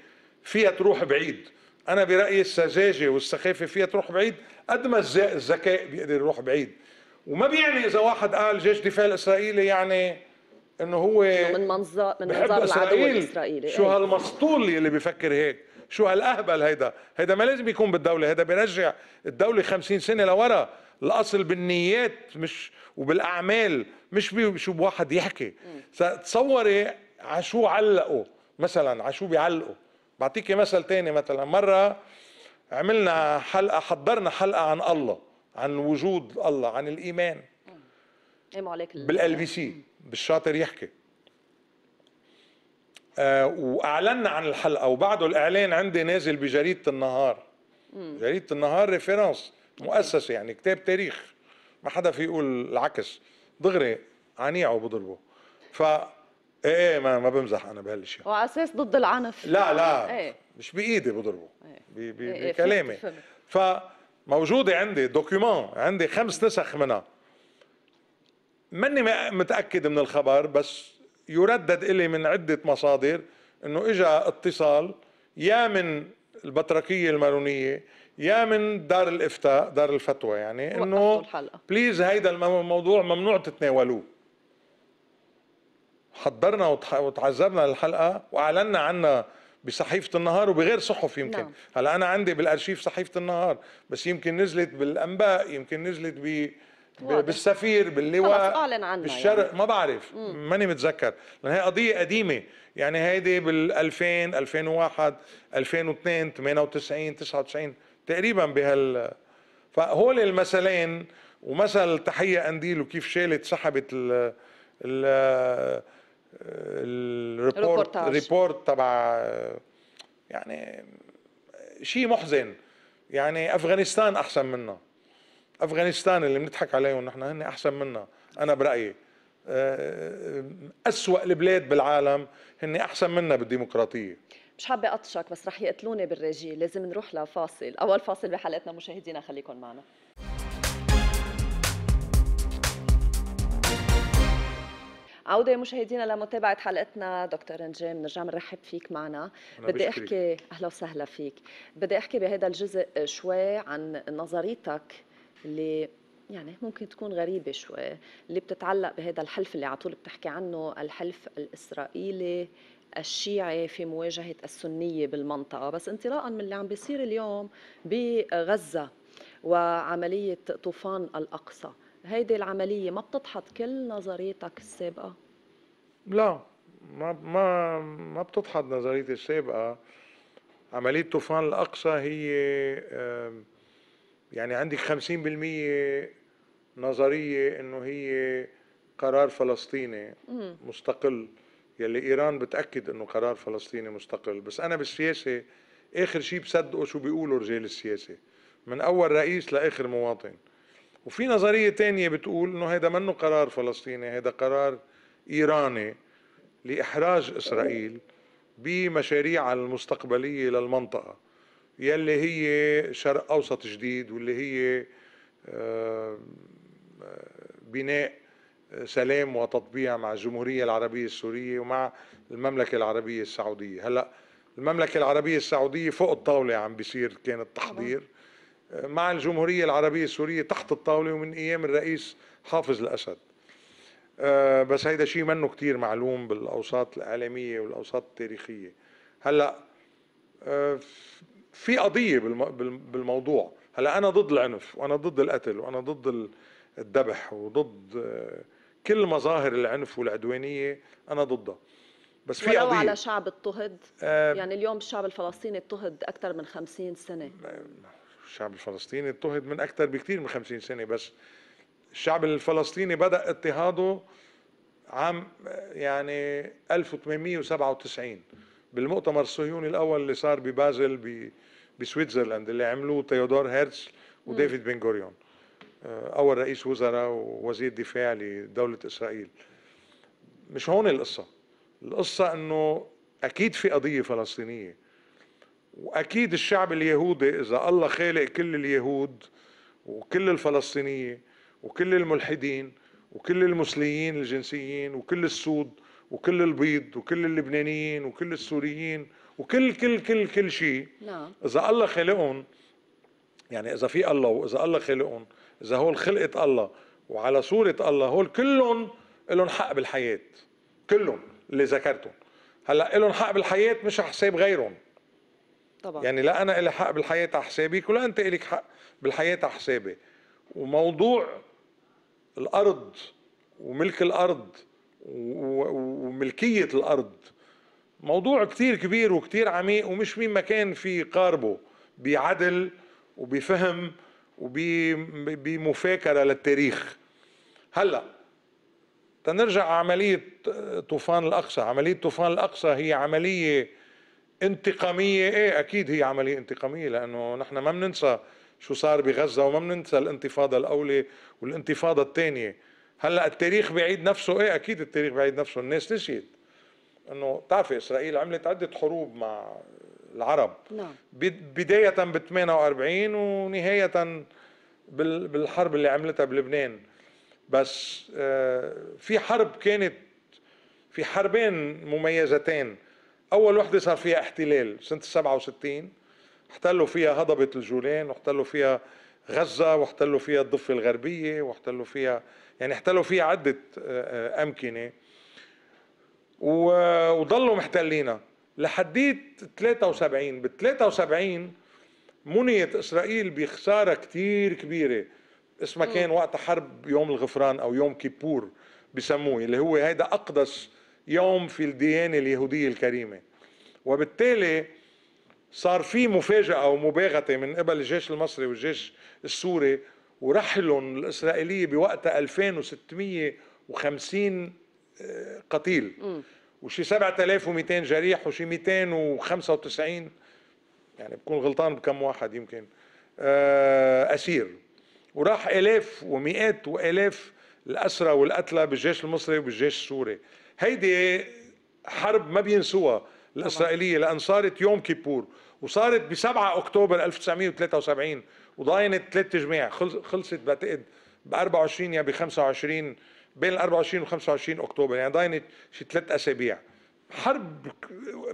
فيها تروح بعيد انا برايي السذاجه والسخافه فيها تروح بعيد قد ما الذكاء بيقدر يروح بعيد وما بيعني اذا واحد قال جيش دفاع الاسرائيلي يعني انه هو من منظر من منظار العدو الاسرائيلي شو هالمسطول اللي بيفكر هيك شو هالاهبل هيدا هيدا ما لازم يكون بالدوله هيدا بيرجع الدوله 50 سنه لورا الاصل بالنيات مش وبالاعمال مش بشو بواحد يحكي تصوري شو علقوا مثلا على شو بيعلقوا بعطيك مثل تاني مثلا مرة عملنا حلقة حضرنا حلقة عن الله عن وجود الله عن الإيمان بالال بي سي بالشاطر يحكي آه واعلنا عن الحلقه وبعده الاعلان عندي نازل بجريده النهار مم. جريده النهار ريفيرنس مؤسسه يعني كتاب تاريخ ما حدا في يقول العكس دغري عنيعه بضربه ف إيه،, ايه ما ما بمزح انا بهالاشياء وعلى اساس ضد العنف لا لا ايه. مش بايدي بضربه ايه. إيه،, إيه، بكلامي ايه. فموجوده عندي دوكيومون عندي خمس نسخ منها ماني متاكد من الخبر بس يردد الي من عده مصادر انه اجى اتصال يا من البطركيه المارونيه يا من دار الافتاء دار الفتوى يعني انه بليز هيدا الموضوع ممنوع تتناولوه حضرنا وتعذبنا للحلقه واعلنا عنها بصحيفه النهار وبغير صحف يمكن نعم. هلا انا عندي بالارشيف صحيفه النهار بس يمكن نزلت بالانباء يمكن نزلت ب بالسفير باللواء أعلن عنها بالشرق يعني. ما بعرف ماني متذكر لان هي قضيه قديمه يعني هيدي بال 2000 2001 2002 98 99 تقريبا بهال فهول المثلين ومثل تحيه قنديل وكيف شالت سحبت ال ال الريبورت ريبورت تبع يعني شيء محزن يعني افغانستان احسن منا افغانستان اللي بنضحك عليهم نحن هن احسن منا انا برايي أه، أسوأ البلاد بالعالم هن احسن منا بالديمقراطيه مش حابه اطشك بس رح يقتلوني بالرجيل لازم نروح لفاصل اول فاصل بحلقتنا مشاهدينا خليكم معنا عودة مشاهدينا لمتابعة حلقتنا دكتور نجام نرجع بنرحب فيك معنا بدي أحكي أهلا وسهلا فيك بدي أحكي بهذا الجزء شوي عن نظريتك اللي يعني ممكن تكون غريبة شوي اللي بتتعلق بهذا الحلف اللي على طول بتحكي عنه الحلف الإسرائيلي الشيعي في مواجهة السنية بالمنطقة بس انطلاقا من اللي عم بيصير اليوم بغزة وعملية طوفان الأقصى هيدي العملية ما بتضحط كل نظريتك السابقة؟ لا ما ما ما بتضحط نظريتي السابقة عملية طوفان الأقصى هي يعني عندك 50% نظرية إنه هي قرار فلسطيني مستقل يلي إيران بتأكد إنه قرار فلسطيني مستقل بس أنا بالسياسة آخر شيء بصدقه شو بيقولوا رجال السياسة من أول رئيس لآخر مواطن وفي نظريه تانية بتقول انه هيدا منه قرار فلسطيني هيدا قرار ايراني لاحراج اسرائيل بمشاريعها المستقبليه للمنطقه يلي هي شرق اوسط جديد واللي هي آه، بناء سلام وتطبيع مع الجمهوريه العربيه السوريه ومع المملكه العربيه السعوديه هلا المملكه العربيه السعوديه فوق الطاوله عم بيصير كان التحضير مع الجمهورية العربية السورية تحت الطاولة ومن أيام الرئيس حافظ الأسد آه، بس هيدا شيء منه كتير معلوم بالأوساط الإعلامية والأوساط التاريخية هلأ آه، في قضية بالموضوع هلأ أنا ضد العنف وأنا ضد القتل وأنا ضد الذبح وضد آه، كل مظاهر العنف والعدوانية أنا ضدها بس في ولو قضية. على شعب اضطهد آه يعني اليوم الشعب الفلسطيني اضطهد أكثر من خمسين سنة الشعب الفلسطيني اضطهد من أكثر بكثير من 50 سنة بس الشعب الفلسطيني بدأ اضطهاده عام يعني 1897 بالمؤتمر الصهيوني الأول اللي صار ببازل بسويتزرلاند اللي عملوه تيودور هيرتز وديفيد بن غوريون آه، أول رئيس وزراء ووزير دفاع لدولة إسرائيل مش هون القصة القصة أنه أكيد في قضية فلسطينية واكيد الشعب اليهودي اذا الله خالق كل اليهود وكل الفلسطينيه وكل الملحدين وكل المسلمين الجنسيين وكل السود وكل البيض وكل اللبنانيين وكل السوريين وكل كل كل كل شيء نعم اذا الله خلقهم يعني اذا في الله واذا الله خلقهم اذا هول خلقه الله وعلى صوره الله هول كلهم لهم حق بالحياه كلهم اللي ذكرتهم هلا لهم حق بالحياه مش على حساب غيرهم طبعا يعني لا انا لي حق بالحياه على حسابي ولا انت لك حق بالحياه على حسابي وموضوع الارض وملك الارض وملكيه الارض موضوع كتير كبير وكتير عميق ومش مين ما كان في قاربه بعدل وبفهم وبمفاكره للتاريخ هلا تنرجع عمليه طوفان الاقصى عمليه طوفان الاقصى هي عمليه انتقامية ايه اكيد هي عملية انتقامية لانه نحن ما بننسى شو صار بغزة وما بننسى الانتفاضة الاولى والانتفاضة الثانية هلا التاريخ بيعيد نفسه ايه اكيد التاريخ بيعيد نفسه الناس نسيت انه بتعرفي اسرائيل عملت عدة حروب مع العرب نعم بداية ب 48 ونهاية بالحرب اللي عملتها بلبنان بس آه، في حرب كانت في حربين مميزتين اول وحده صار فيها احتلال سنه 67 احتلوا فيها هضبه الجولان واحتلوا فيها غزه واحتلوا فيها الضفه الغربيه واحتلوا فيها يعني احتلوا فيها عده آه، آه، امكنه وضلوا محتلينها لحديت 73 بال 73 منيت اسرائيل بخساره كثير كبيره اسمها كان وقتها حرب يوم الغفران او يوم كيبور بسموه اللي هو هيدا اقدس يوم في الديانة اليهودية الكريمة وبالتالي صار في مفاجأة ومباغتة من قبل الجيش المصري والجيش السوري ورحلوا الإسرائيلية بوقتها آه، 2650 قتيل وشي 7200 جريح وشي 295 يعني بكون غلطان بكم واحد يمكن آه، أسير وراح آلاف ومئات وآلاف الأسرى والقتلى بالجيش المصري وبالجيش السوري هيدي حرب ما بينسوها الإسرائيلية لأن صارت يوم كيبور وصارت ب 7 أكتوبر 1973 وضاينت ثلاث جميع خلصت بعتقد ب 24 يا ب 25 بين ال 24 و 25 أكتوبر يعني ضاينت شي ثلاث أسابيع حرب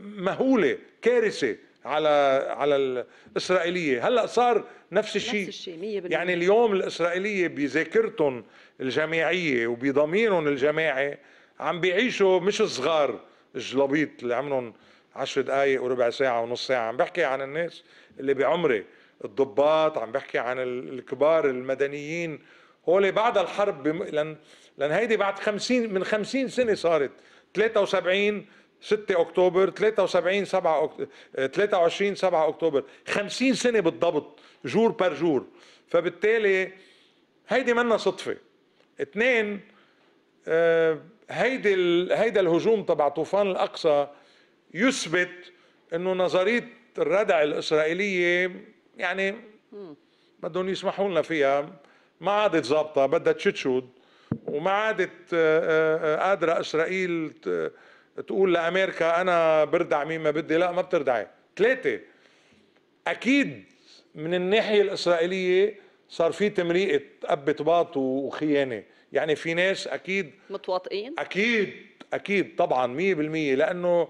مهولة كارثة على على الاسرائيليه هلا صار نفس الشيء نفس الشيء 100% يعني اليوم الاسرائيليه بذاكرتهم الجماعيه وبضميرهم الجماعي عم بيعيشوا مش صغار جلابيط اللي عمرهم عشر دقائق وربع ساعة ونص ساعة عم بحكي عن الناس اللي بعمري الضباط عم بحكي عن الكبار المدنيين هول بعد الحرب بم... لأن لأن هيدي بعد 50 من 50 سنة صارت 73 6 أكتوبر 73 7 أكتوبر 23 7 أكتوبر 50 سنة بالضبط جور بار جور فبالتالي هيدي منا صدفة اثنين آه هيدي هيدا الهجوم تبع طوفان الاقصى يثبت انه نظريه الردع الاسرائيليه يعني بدهم يسمحوا لنا فيها ما عادت ظابطه بدها تشتشود وما عادت آه، آه، آه، قادره اسرائيل تقول لامريكا انا بردع مين ما بدي لا ما بتردعي ثلاثه اكيد من الناحيه الاسرائيليه صار في تمريقه ابت باط وخيانه يعني في ناس اكيد متواطئين اكيد اكيد طبعا 100% لانه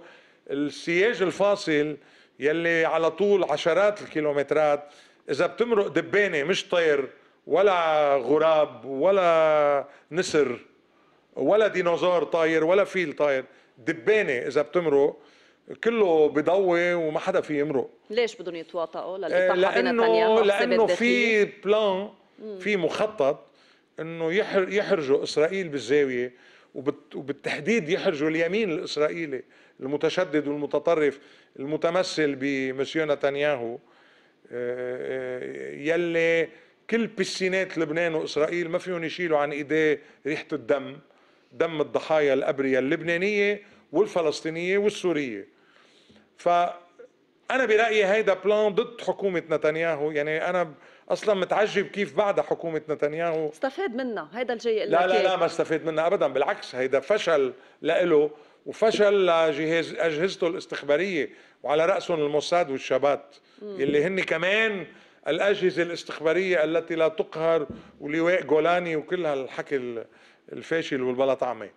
السياج الفاصل يلي على طول عشرات الكيلومترات اذا بتمرق دبانه مش طير ولا غراب ولا نسر ولا ديناصور طاير ولا فيل طاير دبانه اذا بتمرق كله بضوي وما حدا فيه يمرق ليش بدهم يتواطئوا للإطاحة آه، لانه لانه في بلان في مخطط انه يحرجوا اسرائيل بالزاويه وبالتحديد يحرجوا اليمين الاسرائيلي المتشدد والمتطرف المتمثل بمسيو نتنياهو آه، آه، يلي كل بسينات لبنان واسرائيل ما فيهم يشيلوا عن ايديه ريحه الدم دم الضحايا الابرياء اللبنانيه والفلسطينيه والسوريه ف انا برايي هيدا بلان ضد حكومه نتنياهو يعني انا اصلا متعجب كيف بعد حكومه نتنياهو استفاد منها هذا الجاي لا لا لا ما استفاد منها ابدا بالعكس هيدا فشل لإله وفشل لجهاز اجهزته الاستخباريه وعلى راسهم الموساد والشبات اللي هن كمان الاجهزه الاستخباريه التي لا تقهر ولواء جولاني وكل هالحكي الفاشل والبلا طعمه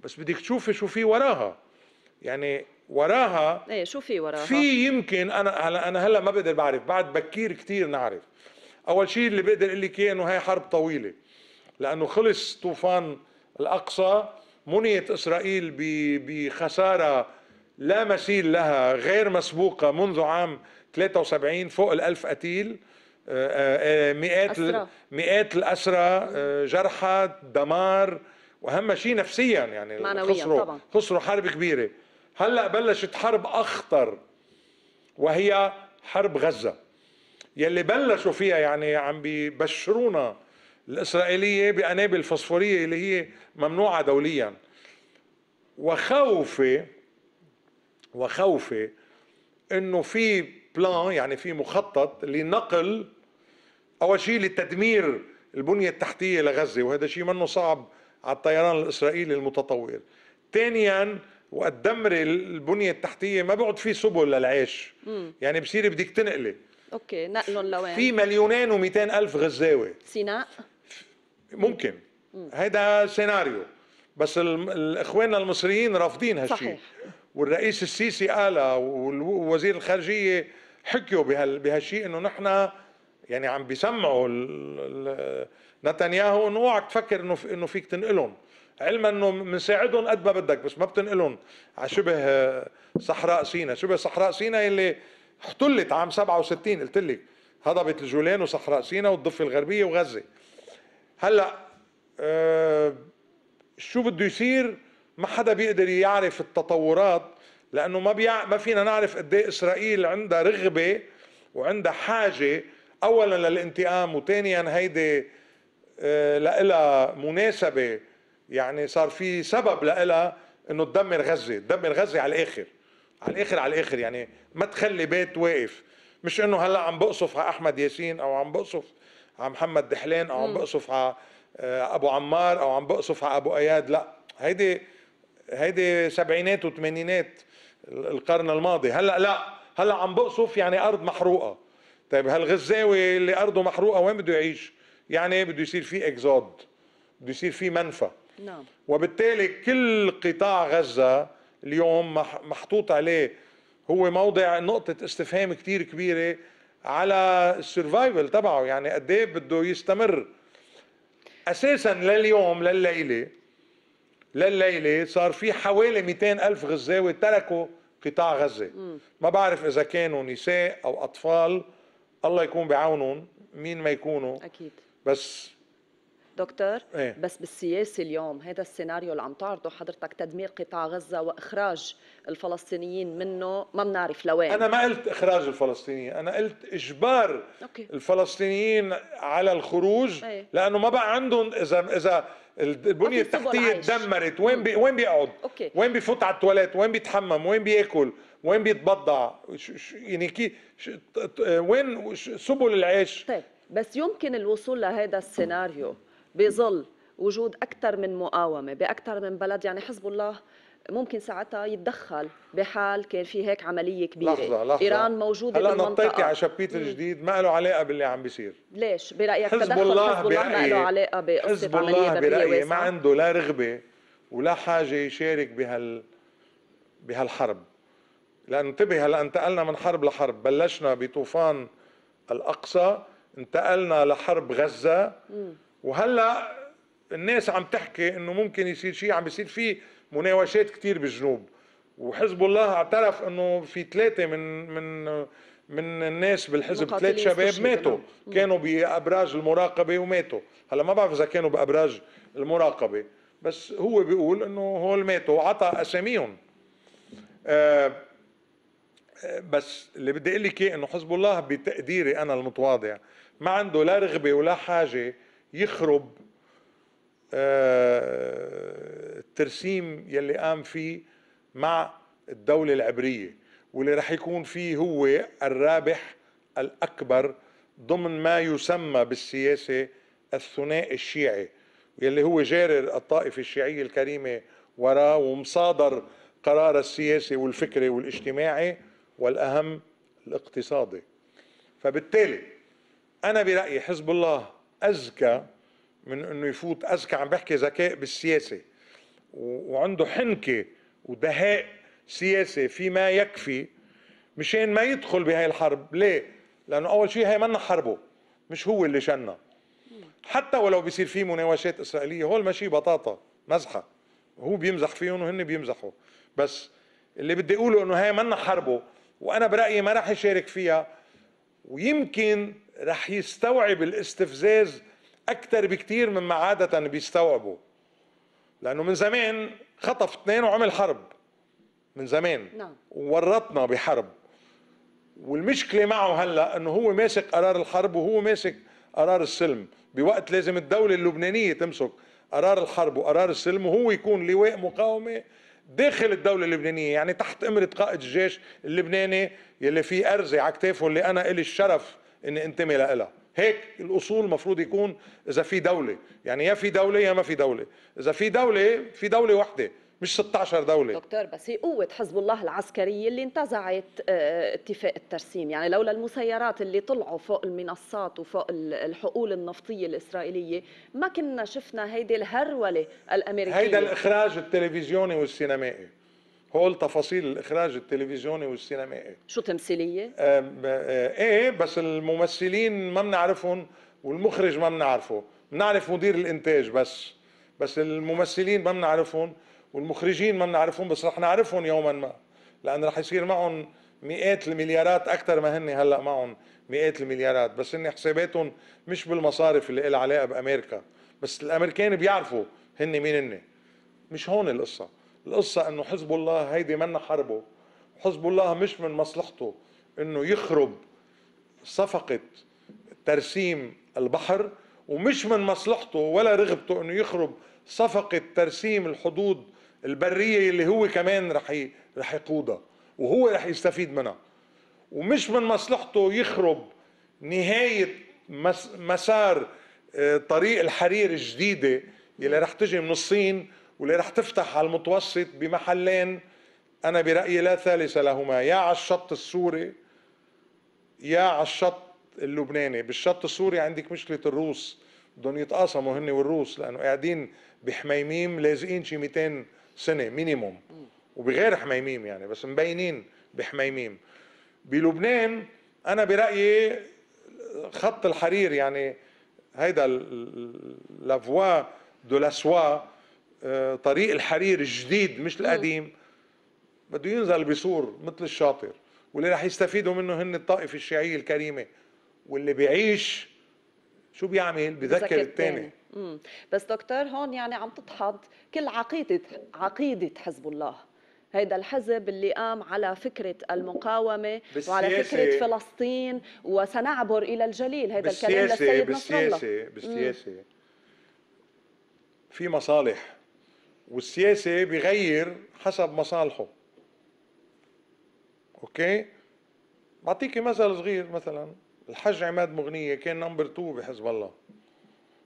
بس بدك تشوفي شو في وراها يعني وراها ايه شو في وراها في يمكن انا هلا انا هلا ما بقدر بعرف بعد بكير كثير نعرف اول شيء اللي بقدر اقول لك اياه انه هي حرب طويله لانه خلص طوفان الاقصى منيت اسرائيل بخساره لا مثيل لها غير مسبوقه منذ عام 73 فوق الألف قتيل آه، آه، مئات مئات الأسرى آه، جرحى دمار وأهم شيء نفسيا يعني خسروا طبعا. خسروا حرب كبيرة هلا بلشت حرب أخطر وهي حرب غزة يلي بلشوا فيها يعني عم بيبشرونا الإسرائيلية بقنابل فسفورية اللي هي ممنوعة دوليا وخوفي وخوفي انه في بلان يعني في مخطط لنقل اول شيء لتدمير البنية التحتية لغزة وهذا شيء منه صعب على الطيران الإسرائيلي المتطور ثانيا وقت البنية التحتية ما بيقعد في سبل للعيش يعني بصير بدك تنقلي اوكي نقلهم لوين في مليونين و الف غزاوي سيناء ممكن هيدا سيناريو بس الاخواننا المصريين رافضين هالشيء والرئيس السيسي قالها ووزير الخارجيه حكيوا بهالشيء انه نحن يعني عم بيسمعوا نتنياهو انه اوعك تفكر انه انه فيك تنقلهم علما انه بنساعدهم قد ما بدك بس ما بتنقلهم على شبه آه، صحراء سينا شبه صحراء سينا اللي احتلت عام 67 قلت لك هضبه الجولان وصحراء سيناء والضفه الغربيه وغزه هلا أه شو بده يصير ما حدا بيقدر يعرف التطورات لانه ما بيع... ما فينا نعرف قد ايه اسرائيل عندها رغبه وعندها حاجه اولا للانتقام وثانيا هيدي آه، لها مناسبه يعني صار في سبب لها انه تدمر غزه تدمر غزه على الاخر على الاخر على الاخر يعني ما تخلي بيت واقف مش انه هلا عم بقصف على احمد ياسين او عم بقصف على محمد دحلان او عم بقصف على آه، ابو عمار او عم بقصف على ابو اياد لا هيدي هيدي سبعينات وثمانينات القرن الماضي هلا لا هلا عم بقصف يعني ارض محروقه طيب هالغزاوي اللي ارضه محروقه وين بده يعيش يعني إيه؟ بده يصير في اكزود بده يصير في منفى نعم وبالتالي كل قطاع غزه اليوم محطوط عليه هو موضع نقطة استفهام كتير كبيرة على السرفايفل تبعه يعني قد ايه بده يستمر اساسا لليوم لليله لليله صار في حوالي 200 الف غزاوي تركوا قطاع غزه ما بعرف اذا كانوا نساء او اطفال الله يكون بعونهم مين ما يكونوا اكيد بس دكتور إيه؟ بس بالسياسه اليوم هذا السيناريو اللي عم تعرضه حضرتك تدمير قطاع غزه واخراج الفلسطينيين منه ما بنعرف لوين انا ما قلت اخراج الفلسطينيين انا قلت اجبار أوكي. الفلسطينيين على الخروج إيه؟ لانه ما بقى عندهم اذا اذا البنيه التحتيه تدمرت وين بي وين بيقعد أوكي. وين بيفوت على التواليت وين بيتحمم وين بياكل وين بيتبضع يعني كي وين سبل العيش طيب بس يمكن الوصول لهذا السيناريو بظل وجود اكثر من مقاومه باكثر من بلد يعني حزب الله ممكن ساعتها يتدخل بحال كان في هيك عمليه كبيره لحظة لحظة. ايران موجوده هلا نطيتي على شبيت الجديد ما له علاقه باللي عم بيصير ليش برايك حزب تدخل الله حزب الله ما له علاقه بقصه حزب الله برايي ما عنده لا رغبه ولا حاجه يشارك بهال بهالحرب لان انتبه هلا انتقلنا من حرب لحرب بلشنا بطوفان الاقصى انتقلنا لحرب غزه م. وهلا الناس عم تحكي انه ممكن يصير شيء عم بيصير في مناوشات كثير بالجنوب وحزب الله اعترف انه في ثلاثه من من من الناس بالحزب ثلاث شباب ماتوا كانوا بابراج المراقبه وماتوا هلا ما بعرف اذا كانوا بابراج المراقبه بس هو بيقول انه هول ماتوا وعطى اساميهم آه،, آه بس اللي بدي اقول لك انه حزب الله بتقديري انا المتواضع ما عنده لا رغبه ولا حاجه يخرب آه، الترسيم يلي قام فيه مع الدولة العبرية واللي رح يكون فيه هو الرابح الأكبر ضمن ما يسمى بالسياسة الثنائي الشيعي يلي هو جارر الطائفة الشيعية الكريمة وراه ومصادر قرار السياسي والفكري والاجتماعي والأهم الاقتصادي فبالتالي أنا برأيي حزب الله اذكى من انه يفوت اذكى عم بحكي ذكاء بالسياسه وعنده حنكه ودهاء سياسي فيما يكفي مشان ما يدخل بهاي الحرب ليه لانه اول شيء هي منا حربه مش هو اللي شنا حتى ولو بيصير في مناوشات اسرائيليه هول ماشي بطاطا مزحه هو بيمزح فيهم وهن بيمزحوا بس اللي بدي اقوله انه هي منا حربه وانا برايي ما راح يشارك فيها ويمكن رح يستوعب الاستفزاز اكثر بكثير مما عاده بيستوعبوا لانه من زمان خطف اثنين وعمل حرب من زمان نعم وورطنا بحرب والمشكله معه هلا انه هو ماسك قرار الحرب وهو ماسك قرار السلم بوقت لازم الدوله اللبنانيه تمسك قرار الحرب وقرار السلم وهو يكون لواء مقاومه داخل الدوله اللبنانيه يعني تحت امره قائد الجيش اللبناني يلي فيه ارزه على كتافه اللي انا الي الشرف اني انتمي لها هيك الاصول المفروض يكون اذا في دوله يعني يا في دوله يا ما في دوله اذا في دوله في دوله واحده مش 16 دولة دكتور بس هي قوة حزب الله العسكرية اللي انتزعت آه، اتفاق الترسيم يعني لولا المسيرات اللي طلعوا فوق المنصات وفوق الحقول النفطية الإسرائيلية ما كنا شفنا هيدي الهرولة الأمريكية هيدا الإخراج التلفزيوني والسينمائي هول تفاصيل الاخراج التلفزيوني والسينمائي شو تمثيليه آه، آه، ايه بس الممثلين ما بنعرفهم والمخرج ما بنعرفه بنعرف مدير الانتاج بس بس الممثلين ما بنعرفهم والمخرجين ما بنعرفهم بس رح نعرفهم يوما ما لان رح يصير معهم مئات المليارات اكثر ما هن هلا معهم مئات المليارات بس هن حساباتهم مش بالمصارف اللي لها علاقه بامريكا بس الامريكان بيعرفوا هن مين هن مش هون القصه القصة انه حزب الله هيدي منا حربه حزب الله مش من مصلحته انه يخرب صفقة ترسيم البحر ومش من مصلحته ولا رغبته انه يخرب صفقة ترسيم الحدود البرية اللي هو كمان رح رح يقودها وهو رح يستفيد منها ومش من مصلحته يخرب نهاية مسار آه، طريق الحرير الجديدة اللي رح تجي من الصين واللي رح تفتح على المتوسط بمحلين أنا برأيي لا ثالث لهما يا على الشط السوري يا على الشط اللبناني بالشط السوري عندك مشكلة الروس بدهم يتقاسموا هن والروس لأنه قاعدين بحميميم لازقين شي 200 سنة مينيموم وبغير حميميم يعني بس مبينين بحميميم بلبنان أنا برأيي خط الحرير يعني هيدا لافوا دو لاسوا آه، طريق الحرير الجديد مش القديم بده ينزل بسور مثل الشاطر واللي رح يستفيدوا منه هن الطائفه الشيعيه الكريمه واللي بيعيش شو بيعمل بذكر الثاني بس دكتور هون يعني عم تضحض كل عقيده عقيده حزب الله هيدا الحزب اللي قام على فكرة المقاومة وعلى فكرة فلسطين وسنعبر إلى الجليل هيدا الكلام للسيد نصر الله بالسياسة بالسياسة في مصالح والسياسة بيغير حسب مصالحه اوكي بعطيك مثل صغير مثلا الحج عماد مغنية كان نمبر 2 بحزب الله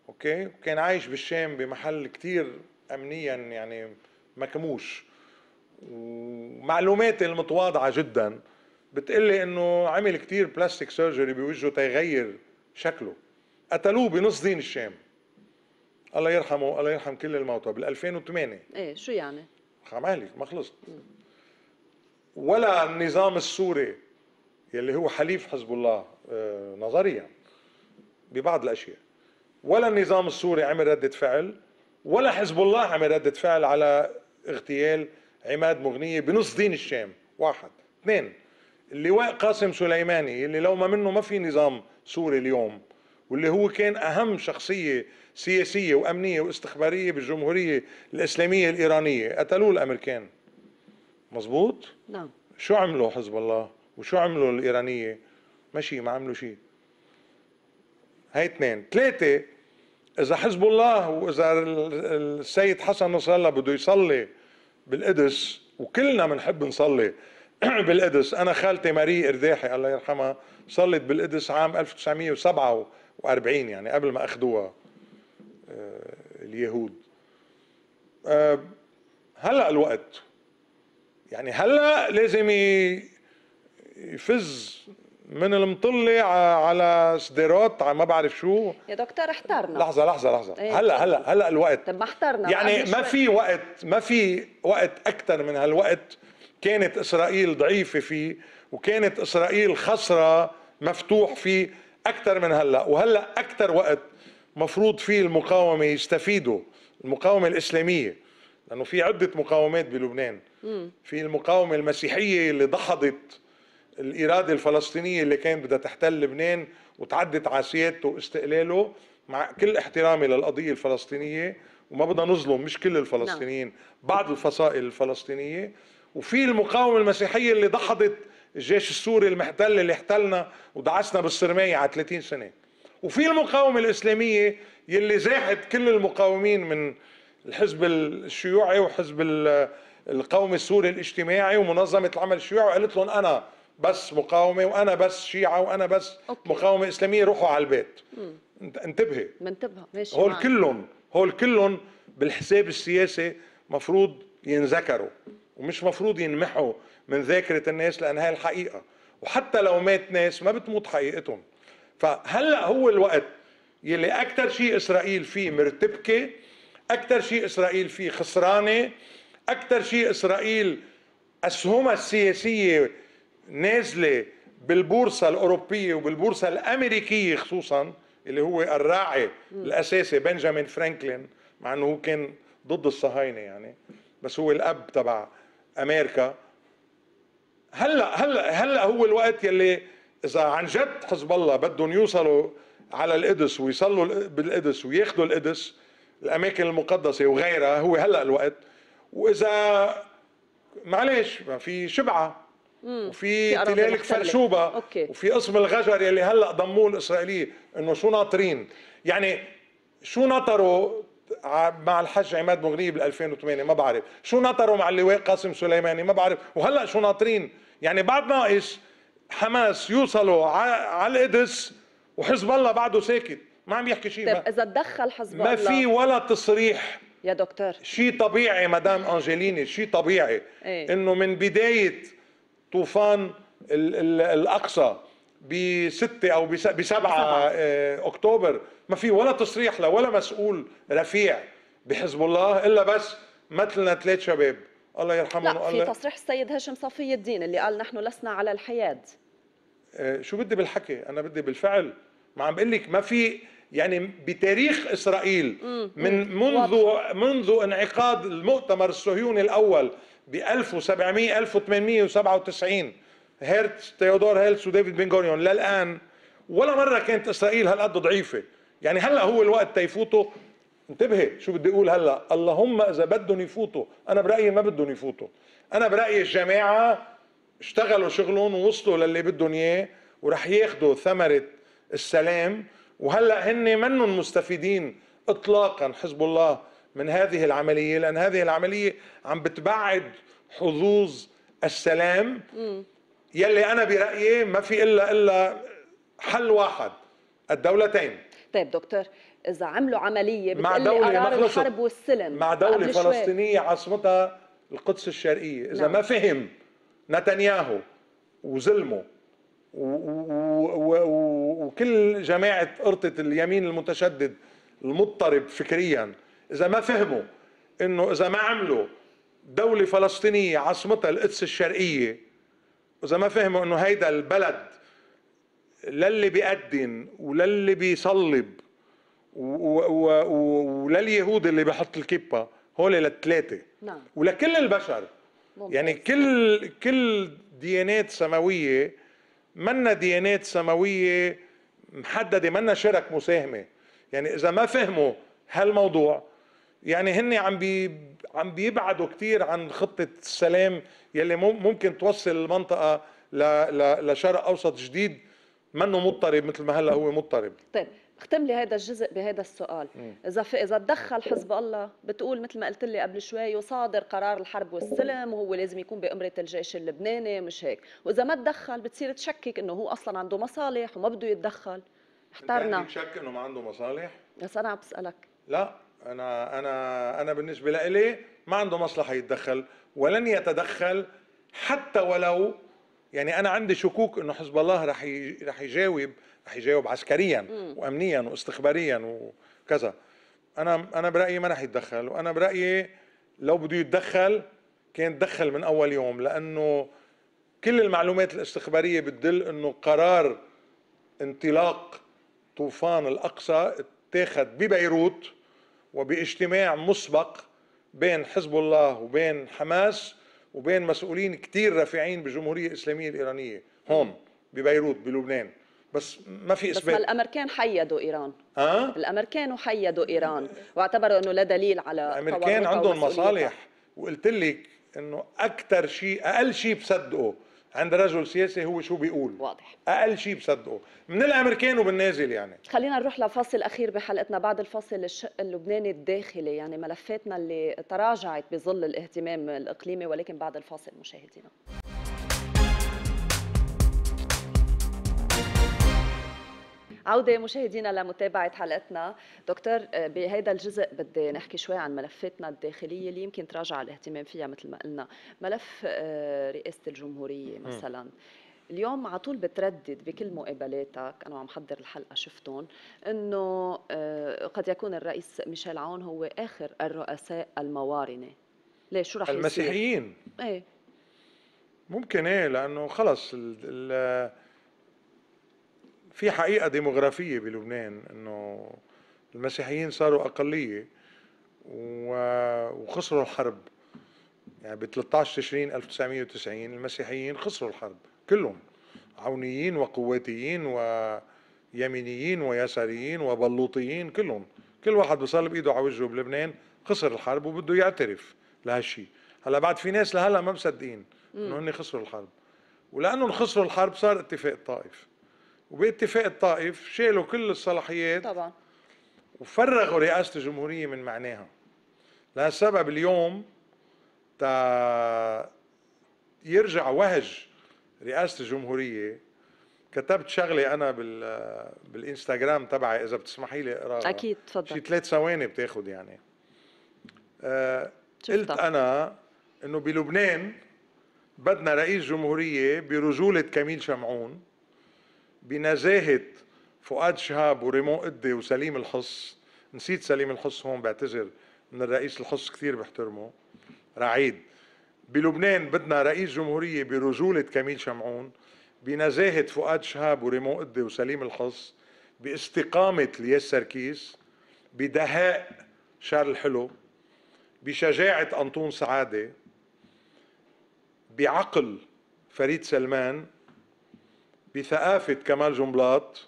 اوكي كان عايش بالشام بمحل كتير امنيا يعني مكموش ومعلوماتي المتواضعة جدا بتقلي انه عمل كتير بلاستيك سيرجري بوجهه تيغير شكله قتلوه بنص دين الشام الله يرحمه الله يرحم كل الموتى بال 2008 ايه شو يعني؟ خمالك ما خلصت ولا النظام السوري يلي هو حليف حزب الله آه، نظريا ببعض الاشياء ولا النظام السوري عمل ردة فعل ولا حزب الله عمل ردة فعل على اغتيال عماد مغنية بنص دين الشام واحد اثنين اللواء قاسم سليماني اللي لو ما منه ما في نظام سوري اليوم واللي هو كان أهم شخصية سياسية وأمنية واستخبارية بالجمهورية الإسلامية الإيرانية قتلوه الأمريكان مزبوط؟ نعم شو عملوا حزب الله وشو عملوا الإيرانية ماشي ما عملوا شيء هاي اثنين ثلاثة إذا حزب الله وإذا السيد حسن نصر الله بده يصلي بالقدس وكلنا بنحب نصلي بالقدس أنا خالتي ماري إرداحي الله يرحمها صلت بالقدس عام 1907 واربعين يعني قبل ما اخذوها آه، اليهود آه، هلأ الوقت يعني هلأ لازم يفز من المطلة على سديرات على ما بعرف شو يا دكتور احترنا لحظة لحظة لحظة ايه هلا هلا هلا الوقت طب ما احترنا يعني ما في وقت ما في وقت أكثر من هالوقت كانت إسرائيل ضعيفة فيه وكانت إسرائيل خسرة مفتوح فيه اكثر من هلا وهلا اكثر وقت مفروض فيه المقاومه يستفيدوا المقاومه الاسلاميه لانه في عده مقاومات بلبنان في المقاومه المسيحيه اللي دحضت الاراده الفلسطينيه اللي كانت بدها تحتل لبنان وتعدت على سيادته واستقلاله مع كل احترامي للقضيه الفلسطينيه وما بدنا نظلم مش كل الفلسطينيين نعم. بعض الفصائل الفلسطينيه وفي المقاومه المسيحيه اللي دحضت الجيش السوري المحتل اللي احتلنا ودعسنا بالصرمية على 30 سنة وفي المقاومة الإسلامية يلي زاحت كل المقاومين من الحزب الشيوعي وحزب القومي السوري الاجتماعي ومنظمة العمل الشيوعي وقالت لهم أنا بس مقاومة وأنا بس شيعة وأنا بس أوكي. مقاومة إسلامية روحوا على البيت انتبهي منتبهة ماشي هول كلهم هول كلهم بالحساب السياسي مفروض ينذكروا ومش مفروض ينمحوا من ذاكره الناس لأن هي الحقيقه وحتى لو مات ناس ما بتموت حقيقتهم فهلا هو الوقت يلي اكثر شيء اسرائيل فيه مرتبكه اكثر شيء اسرائيل فيه خسرانه اكثر شيء اسرائيل اسهمها السياسيه نازله بالبورصه الاوروبيه وبالبورصه الامريكيه خصوصا اللي هو الراعي الاساسي بنجامين فرانكلين مع انه هو كان ضد الصهاينه يعني بس هو الاب تبع امريكا هلا هلا هلا هو الوقت يلي اذا عن جد حزب الله بدهم يوصلوا على القدس ويصلوا بالقدس وياخذوا القدس الاماكن المقدسه وغيرها هو هلا الوقت واذا معلش ما في شبعه وفي تلالك فرشوبه وفي قسم الغجر يلي هلا ضموه الاسرائيليه انه شو ناطرين يعني شو نطروا مع الحج عماد مغنيه بال 2008 ما بعرف شو نطروا مع اللواء قاسم سليماني ما بعرف وهلا شو ناطرين يعني بعد ناقص حماس يوصلوا على القدس وحزب الله بعده ساكت ما عم يحكي شيء طيب اذا تدخل حزب الله ما في ولا تصريح يا دكتور شيء طبيعي مدام انجليني شيء طبيعي ايه؟ انه من بدايه طوفان الـ الـ الاقصى بستة او بسبعة 7 آه، اكتوبر ما في ولا تصريح لولا مسؤول رفيع بحزب الله الا بس مثلنا ثلاث شباب الله يرحمه لا في تصريح السيد هاشم صفي الدين اللي قال نحن لسنا على الحياد آه، شو بدي بالحكي انا بدي بالفعل ما عم بقول لك ما في يعني بتاريخ اسرائيل من منذ منذ انعقاد المؤتمر الصهيوني الاول ب 1700 1897 هيرتز تيودور هيلس وديفيد بن غوريون للان ولا مره كانت اسرائيل هالقد ضعيفه يعني هلا هو الوقت تيفوتوا انتبهي شو بدي اقول هلا اللهم اذا بدهم يفوتوا انا برايي ما بدهم يفوتوا انا برايي الجماعه اشتغلوا شغلهم ووصلوا للي بدهم اياه ورح ياخذوا ثمره السلام وهلا هن منهم مستفيدين اطلاقا حزب الله من هذه العمليه لان هذه العمليه عم بتبعد حظوظ السلام يلي انا برايي ما في الا الا حل واحد الدولتين طيب دكتور اذا عملوا عمليه مع دولة ما الحرب والسلم مع دولة فلسطينية عاصمتها القدس الشرقية اذا نعم. ما فهم نتنياهو وزلمه وكل جماعة قرطة اليمين المتشدد المضطرب فكريا إذا ما فهموا إنه إذا ما عملوا دولة فلسطينية عاصمتها القدس الشرقية واذا ما فهموا إنه هيدا البلد للي بيقدن وللي بيصلب ولليهود اللي بحط الكبة هول للثلاثه نعم ولكل البشر يعني ممتاز. يعني كل كل ديانات سماويه منا ديانات سماويه محدده منا شرك مساهمه يعني اذا ما فهموا هالموضوع يعني هن عم بي عم بيبعدوا كثير عن خطه السلام يلي ممكن توصل المنطقه ل... ل... لشرق اوسط جديد منه مضطرب مثل ما هلا هو مضطرب طيب اختم لي هذا الجزء بهذا السؤال اذا اذا تدخل حزب الله بتقول مثل ما قلت لي قبل شوي وصادر قرار الحرب والسلم وهو لازم يكون بامره الجيش اللبناني مش هيك واذا ما تدخل بتصير تشكك انه هو اصلا عنده مصالح وما بده يتدخل احترنا انت شك انه ما عنده مصالح بس انا عم بسالك لا انا انا انا بالنسبه لإلي ما عنده مصلحه يتدخل ولن يتدخل حتى ولو يعني انا عندي شكوك انه حزب الله رح رح يجاوب رح يجاوب عسكريا وامنيا واستخباريا وكذا انا انا برايي ما رح يتدخل وانا برايي لو بده يتدخل كان تدخل من اول يوم لانه كل المعلومات الاستخباريه بتدل انه قرار انطلاق طوفان الاقصى اتاخذ ببيروت وباجتماع مسبق بين حزب الله وبين حماس وبين مسؤولين كثير رفيعين بالجمهوريه الاسلاميه الايرانيه هون ببيروت بلبنان بس ما في اثبات بس ما الامريكان حيدوا ايران اه الامريكان حيدوا ايران واعتبروا انه لا دليل على الامريكان عندهم مصالح وقلت لك انه اكثر شيء اقل شيء بصدقه عند رجل سياسي هو شو بيقول واضح اقل شيء بصدقه من الامريكان وبالنازل يعني خلينا نروح لفاصل اخير بحلقتنا بعد الفاصل الشق اللبناني الداخلي يعني ملفاتنا اللي تراجعت بظل الاهتمام الاقليمي ولكن بعد الفاصل مشاهدينا عودة مشاهدينا لمتابعة حلقتنا دكتور آه، بهذا الجزء بدي نحكي شوي عن ملفاتنا الداخلية اللي يمكن تراجع الاهتمام فيها مثل ما قلنا ملف آه، رئاسة الجمهورية مثلا اليوم على طول بتردد بكل مقابلاتك انا عم حضر الحلقه شفتهم انه آه، قد يكون الرئيس ميشيل عون هو اخر الرؤساء الموارنه ليه شو رح المسيحيين يصير؟ ايه ممكن ايه لانه خلص الـ ال في حقيقه ديموغرافيه بلبنان انه المسيحيين صاروا اقليه وخسروا الحرب يعني ب 13 تشرين 1990 المسيحيين خسروا الحرب كلهم عونيين وقواتيين ويمينيين ويساريين وبلوطيين كلهم كل واحد بصلب ايده على وجهه بلبنان خسر الحرب وبده يعترف لهالشيء هلا بعد في ناس لهلا ما مصدقين انه هن خسروا الحرب ولانه خسروا الحرب صار اتفاق طائف وباتفاق الطائف شالوا كل الصلاحيات طبعا وفرغوا رئاسه الجمهوريه من معناها لسبب اليوم تا يرجع وهج رئاسه الجمهوريه كتبت شغله انا بال بالانستغرام تبعي اذا بتسمحي لي اقراها اكيد تفضل شي ثلاث ثواني بتاخذ يعني آه قلت انا انه بلبنان بدنا رئيس جمهوريه برجوله كميل شمعون بنزاهه فؤاد شهاب وريمون قدي وسليم الحص نسيت سليم الحص هون بعتذر من الرئيس الحص كثير بحترمه رعيد بلبنان بدنا رئيس جمهوريه برجوله كميل شمعون بنزاهه فؤاد شهاب وريمون قدي وسليم الحص باستقامه لياس سركيس بدهاء شارل حلو بشجاعه انطون سعاده بعقل فريد سلمان بثقافة كمال جنبلاط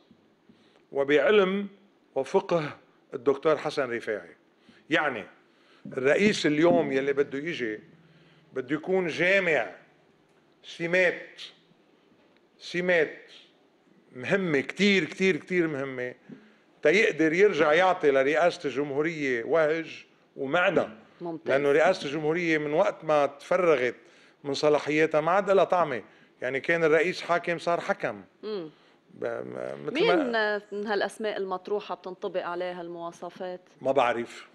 وبعلم وفقه الدكتور حسن رفاعي يعني الرئيس اليوم يلي بده يجي بده يكون جامع سمات سمات مهمة كتير كتير كتير مهمة تيقدر يرجع يعطي لرئاسة الجمهورية وهج ومعنى ممتاز. لأنه رئاسة الجمهورية من وقت ما تفرغت من صلاحياتها ما عاد لها طعمة يعني كان الرئيس حاكم صار حكم مم. مين من هالاسماء المطروحه بتنطبق عليها المواصفات؟ ما بعرف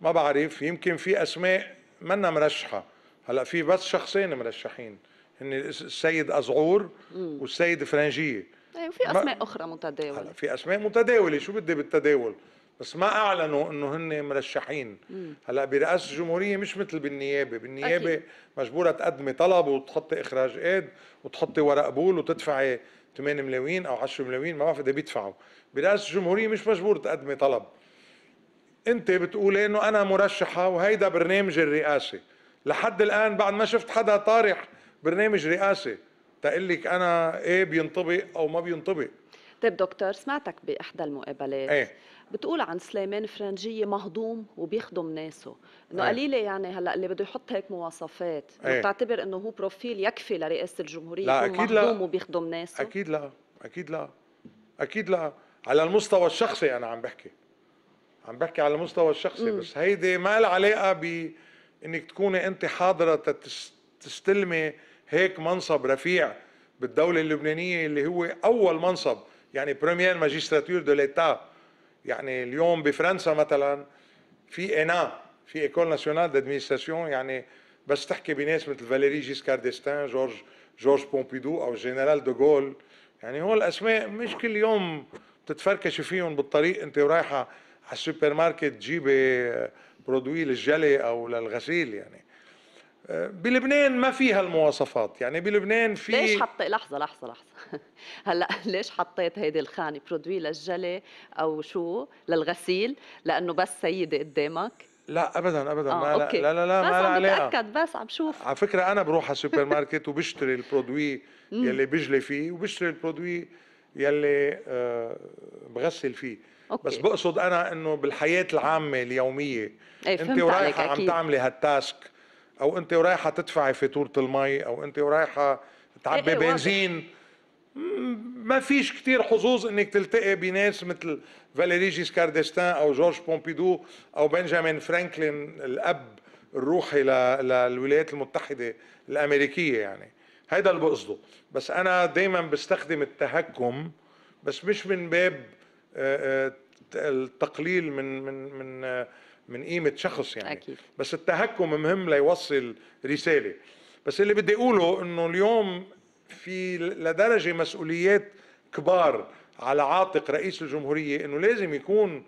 ما بعرف يمكن في اسماء منا مرشحه هلا في بس شخصين مرشحين هن السيد ازعور والسيد فرنجيه ايه في اسماء اخرى متداوله هلا في اسماء متداوله شو بدي بالتداول بس ما اعلنوا انه هن مرشحين مم. هلا برئاسه الجمهوريه مش مثل بالنيابه بالنيابه مجبوره تقدمي طلب وتحطي اخراج ايد وتحطي ورق بول وتدفعي 8 ملايين او 10 ملايين ما بعرف اذا بيدفعوا برئاسه الجمهوريه مش مجبور تقدمي طلب انت بتقولي انه انا مرشحه وهيدا برنامج الرئاسه لحد الان بعد ما شفت حدا طارح برنامج رئاسه تقول لك انا ايه بينطبق او ما بينطبق طيب دكتور سمعتك باحدى المقابلات ايه بتقول عن سليمان فرنجية مهضوم وبيخدم ناسه انه قليله يعني هلا اللي بده يحط هيك مواصفات أي. بتعتبر انه هو بروفيل يكفي لرئاسه الجمهوريه لا أكيد مهضوم لا. وبيخدم ناسه اكيد لا اكيد لا اكيد لا على المستوى الشخصي انا عم بحكي عم بحكي على المستوى الشخصي م. بس هيدي ما لها علاقه ب انك تكوني انت حاضره تستلمي هيك منصب رفيع بالدوله اللبنانيه اللي هو اول منصب يعني بريمير ماجستراتور دو ليتا يعني اليوم بفرنسا مثلا في انا في ايكول ناسيونال دادمينستراسيون يعني بس تحكي بناس مثل فاليري جيسكار ديستان جورج جورج بومبيدو او جنرال دوغول يعني هو الاسماء مش كل يوم بتتفركش فيهم بالطريق انت ورايحه على السوبر ماركت تجيبي برودوي للجلي او للغسيل يعني بلبنان ما فيها المواصفات يعني بلبنان في ليش حطيت لحظه لحظه لحظه هلا ليش حطيت هيدي الخانه برودوي للجلي او شو للغسيل لانه بس سيده قدامك لا ابدا ابدا آه ما أوكي. لا لا لا بس ما عم بتاكد بس عم شوف على فكره انا بروح على السوبر ماركت وبشتري البرودوي يلي بجلي فيه وبشتري البرودوي يلي آه بغسل فيه أوكي. بس بقصد انا انه بالحياه العامه اليوميه إيه، انت ورايحه عم تعملي هالتاسك او انت ورايحه تدفعي فاتوره المي او انت ورايحه تعبي إيه، إيه، بنزين ما فيش كتير حظوظ انك تلتقي بناس مثل فاليري جيسكار ديستان او جورج بومبيدو او بنجامين فرانكلين الاب الروحي للولايات المتحده الامريكيه يعني هيدا اللي بقصده بس انا دايما بستخدم التهكم بس مش من باب آه، آه، التقليل من من من آه، من قيمه شخص يعني أكيد. بس التهكم مهم ليوصل رساله بس اللي بدي اقوله انه اليوم في لدرجه مسؤوليات كبار على عاتق رئيس الجمهوريه انه لازم يكون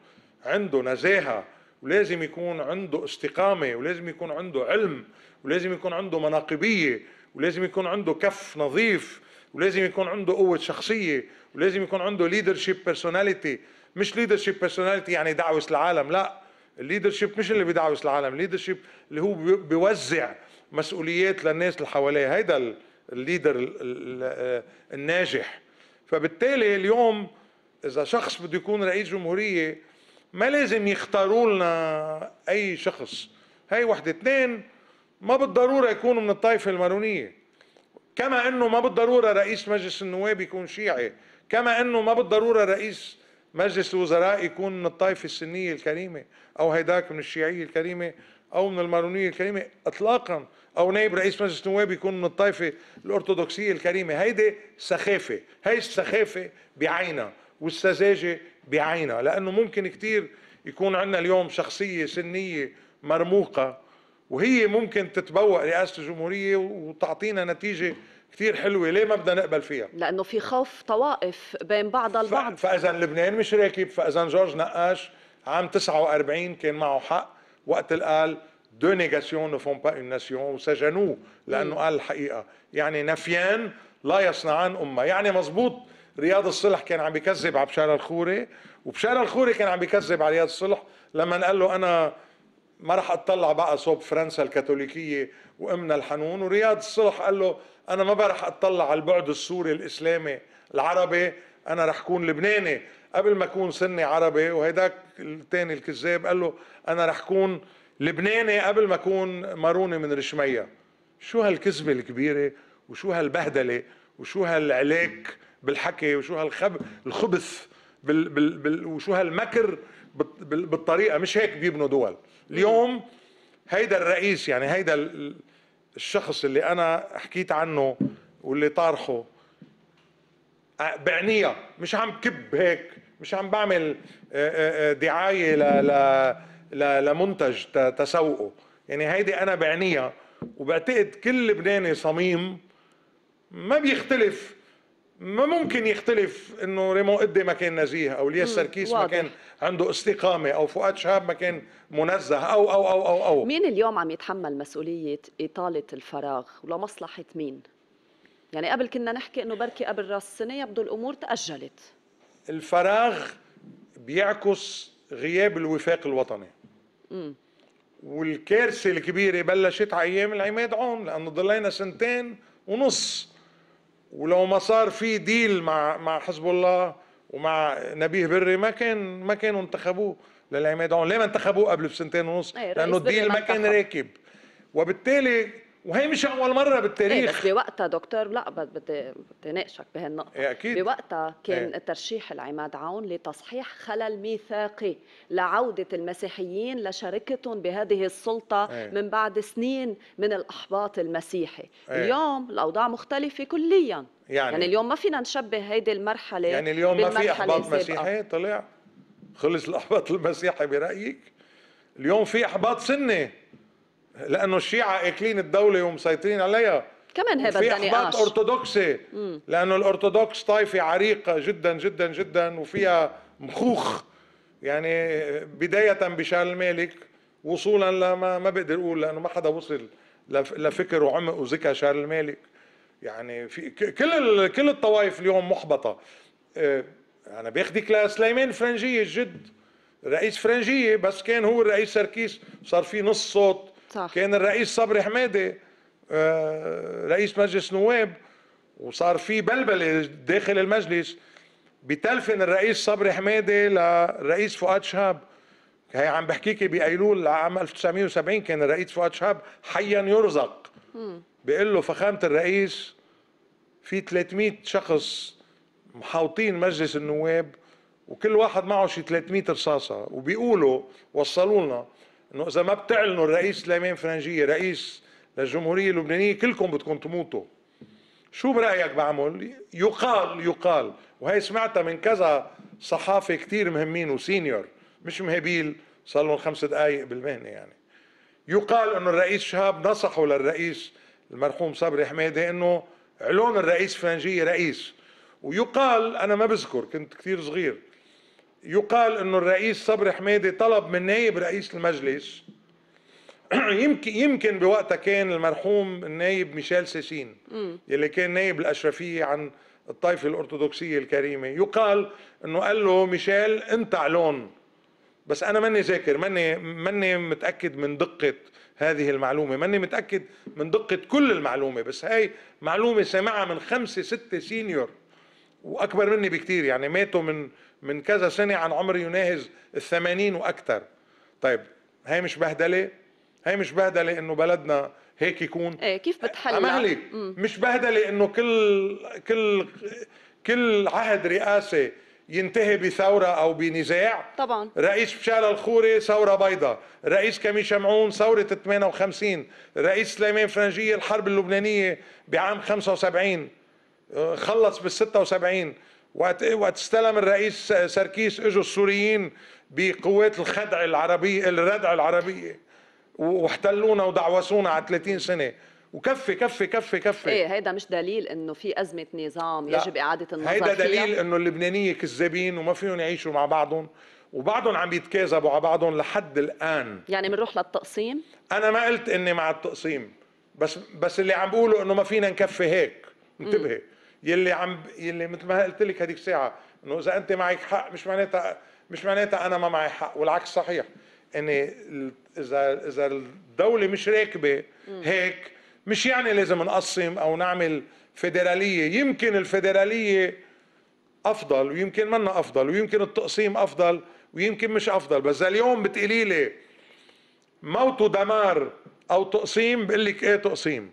عنده نزاهه ولازم يكون عنده استقامه ولازم يكون عنده علم ولازم يكون عنده مناقبيه ولازم يكون عنده كف نظيف ولازم يكون عنده قوه شخصيه ولازم يكون عنده ليدرشيب بيرسوناليتي مش ليدرشيب بيرسوناليتي يعني دعوه العالم لا الليدرشيب مش اللي بيدعوس العالم الليدرشيب اللي هو بيوزع مسؤوليات للناس اللي حواليه هيدا الليدر آه، الناجح فبالتالي اليوم اذا شخص بده يكون رئيس جمهوريه ما لازم يختاروا لنا اي شخص هاي وحده اثنين ما بالضروره يكونوا من الطائفه المارونيه كما انه ما بالضروره رئيس مجلس النواب يكون شيعي كما انه ما بالضروره رئيس مجلس الوزراء يكون من الطائفة السنية الكريمة أو هيداك من الشيعية الكريمة أو من المارونية الكريمة إطلاقا أو نائب رئيس مجلس النواب يكون من الطائفة الأرثوذكسية الكريمة هيدي سخافة هي السخافة بعينها والسذاجة بعينها لأنه ممكن كتير يكون عندنا اليوم شخصية سنية مرموقة وهي ممكن تتبوأ رئاسة الجمهورية وتعطينا نتيجة كثير حلوه ليه ما بدنا نقبل فيها لانه في خوف طوائف بين بعضها البعض فاذا لبنان مش راكب فاذا جورج نقاش عام 49 كان معه حق وقت اللي قال دو نيغاسيون نو فون با اون ناسيون وسجنوه لانه قال الحقيقه يعني نفيان لا يصنعان امه يعني مزبوط رياض الصلح كان عم بيكذب على بشار الخوري وبشار الخوري كان عم بيكذب على رياض الصلح لما قال له انا ما راح اطلع بقى صوب فرنسا الكاثوليكيه وامنا الحنون ورياض الصلح قال له انا ما راح اطلع على البعد السوري الاسلامي العربي انا راح اكون لبناني قبل ما اكون سني عربي وهيداك الثاني الكذاب قال له انا راح اكون لبناني قبل ما اكون ماروني من رشميه شو هالكذبه الكبيره وشو هالبهدله وشو هالعلاك بالحكي وشو هالخب الخبث بال بال بال وشو هالمكر بالطريقه مش هيك بيبنوا دول اليوم هيدا الرئيس يعني هيدا الشخص اللي انا حكيت عنه واللي طارحه بعنيه مش عم كب هيك مش عم بعمل دعايه ل لمنتج تسوقه يعني هيدي انا بعنيها وبعتقد كل لبناني صميم ما بيختلف ما ممكن يختلف انه ريمو قدي ما كان نزيه او الياس سركيس ما كان عنده استقامه او فؤاد شهاب ما كان منزه او او او او او مين اليوم عم يتحمل مسؤوليه اطاله الفراغ ولمصلحه مين؟ يعني قبل كنا نحكي انه بركي قبل راس السنه يبدو الامور تاجلت الفراغ بيعكس غياب الوفاق الوطني امم والكارثه الكبيره بلشت على ايام العماد عون لانه ضلينا سنتين ونص ولو ما صار في ديل مع مع حزب الله ومع نبيه بري ما كان ما كانوا انتخبوه للعماد عون ليه ما انتخبوه قبل بسنتين ونص إيه، لانه الديل ما كان راكب وبالتالي وهي مش اول مره بالتاريخ ايه بس بوقتها دكتور لا بدي ناقشك بهالنقطه ايه اكيد بوقتها كان ايه. ترشيح العماد عون لتصحيح خلل ميثاقي لعوده المسيحيين لشركتهم بهذه السلطه ايه. من بعد سنين من الاحباط المسيحي ايه. اليوم الاوضاع مختلفه كليا يعني, يعني اليوم ما فينا نشبه هيدي المرحله يعني اليوم ما في احباط مسيحي طلع خلص الاحباط المسيحي برايك اليوم في احباط سني لانه الشيعه اكلين الدوله ومسيطرين عليها كمان هذا في احباط ارثوذكسي لانه الارثوذكس طائفه عريقه جدا جدا جدا وفيها مخوخ يعني بدايه بشال المالك وصولا لما ما بقدر اقول لانه ما حدا وصل لفكر وعمق وذكى شارل المالك يعني في كل كل الطوائف اليوم محبطه آه، انا باخذك لسليمان فرنجيه الجد رئيس فرنجيه بس كان هو الرئيس سركيس صار في نص صوت صح. كان الرئيس صبري حمادي آه، رئيس مجلس نواب وصار في بلبله داخل المجلس بتلفن الرئيس صبري حمادي للرئيس فؤاد شهاب هي عم بحكيك بايلول عام 1970 كان الرئيس فؤاد شهاب حيا يرزق بيقول له فخامه الرئيس في 300 شخص محاوطين مجلس النواب وكل واحد معه شي 300 رصاصه وبيقولوا وصلوا لنا انه اذا ما بتعلنوا الرئيس سليمان فرنجيه رئيس للجمهوريه اللبنانيه كلكم بدكم تموتوا شو برايك بعمل يقال يقال وهي سمعتها من كذا صحافه كثير مهمين وسينيور مش مهابيل صار لهم خمس دقائق بالمهنه يعني يقال انه الرئيس شهاب نصحوا للرئيس المرحوم صبري حميده انه علون الرئيس فرنجيه رئيس ويقال انا ما بذكر كنت كثير صغير يقال انه الرئيس صبري حميدي طلب من نائب رئيس المجلس يمكن يمكن بوقتها كان المرحوم النائب ميشيل سيسين يلي كان نائب الاشرفيه عن الطائفه الارثوذكسيه الكريمه يقال انه قال له ميشيل انت علون بس انا ماني ذاكر ماني ماني متاكد من دقه هذه المعلومه ماني متاكد من دقه كل المعلومه بس هاي معلومه سامعها من خمسه سته سينيور واكبر مني بكتير يعني ماتوا من من كذا سنة عن عمر يناهز الثمانين وأكثر طيب هاي مش بهدلة هاي مش بهدلة إنه بلدنا هيك يكون ايه كيف بتحل أمهلي مش بهدلة إنه كل كل كل عهد رئاسي ينتهي بثورة أو بنزاع طبعا رئيس بشال الخوري ثورة بيضاء رئيس كمي شمعون ثورة 58 رئيس سليمان فرنجية الحرب اللبنانية بعام 75 آه، خلص بال 76 استلم الرئيس سركيس اجوا السوريين بقوات الخدع العربيه الردع العربيه واحتلونا ودعوسونا على 30 سنه وكفي كفي كفي كفي ايه هيدا مش دليل انه في ازمه نظام لا. يجب اعاده النظر هيدا دليل فيها. انه اللبنانيه كذابين وما فيهم يعيشوا مع بعضهم وبعضهم عم يتكاذبوا على بعضهم لحد الان يعني بنروح للتقسيم انا ما قلت اني مع التقسيم بس بس اللي عم بقوله انه ما فينا نكفي هيك انتبهي يلي عم يلي مثل ما قلت لك هذيك ساعه انه اذا انت معك حق مش معناتها مش معناتها انا ما معي حق والعكس صحيح ان اذا اذا الدوله مش راكبه هيك مش يعني لازم نقسم او نعمل فيدراليه يمكن الفيدراليه افضل ويمكن منا افضل ويمكن التقسيم افضل ويمكن مش افضل بس اليوم بتقولي لي موت ودمار او تقسيم بقول لك ايه تقسيم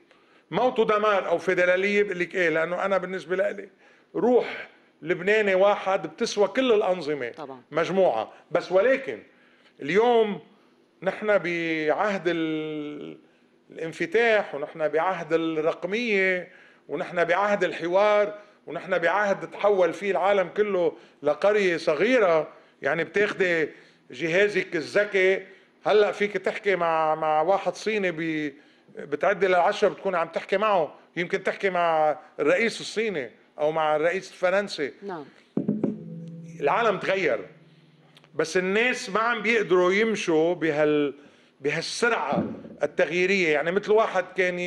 موته دمار او فيدراليه بقول لك ايه لانه انا بالنسبه لي روح لبناني واحد بتسوى كل الانظمه طبعا. مجموعه بس ولكن اليوم نحن بعهد الانفتاح ونحن بعهد الرقميه ونحن بعهد الحوار ونحن بعهد تحول فيه العالم كله لقريه صغيره يعني بتاخدي جهازك الذكي هلا فيك تحكي مع مع واحد صيني ب بتعدي للعشرة بتكون عم تحكي معه يمكن تحكي مع الرئيس الصيني أو مع الرئيس الفرنسي نعم العالم تغير بس الناس ما عم بيقدروا يمشوا بهال بهالسرعة التغييرية يعني مثل واحد كان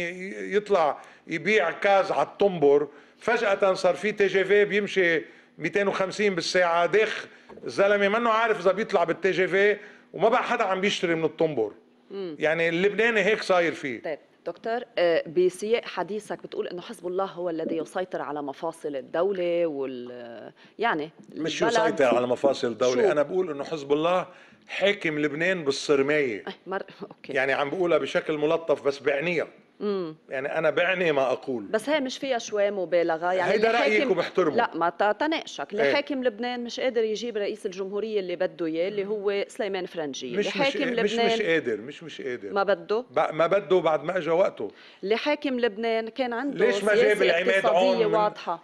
يطلع يبيع كاز على الطنبر فجأة صار في تي جي في بيمشي 250 بالساعة دخ الزلمة منه عارف إذا بيطلع بالتي جي في وما بقى حدا عم بيشتري من الطنبر يعني اللبناني هيك صاير فيه طيب دكتور آه، بسياق حديثك بتقول انه حزب الله هو الذي يسيطر على مفاصل الدوله وال يعني مش يسيطر على مفاصل الدوله شو؟ انا بقول انه حزب الله حاكم لبنان بالصرمايه مر... أوكي. يعني عم بقولها بشكل ملطف بس بعنيه مم. يعني انا بعني ما اقول بس هي مش فيها شوي مبالغه يعني هيدا رايك وبحترمه لا ما تناقشك إيه. اللي حاكم لبنان مش قادر يجيب رئيس الجمهوريه اللي بده اياه اللي هو سليمان فرنجي مش مش لبنان مش مش قادر مش مش قادر ما بده ما بده بعد ما اجى وقته اللي حاكم لبنان كان عنده ليش ما جاب العماد عون واضحه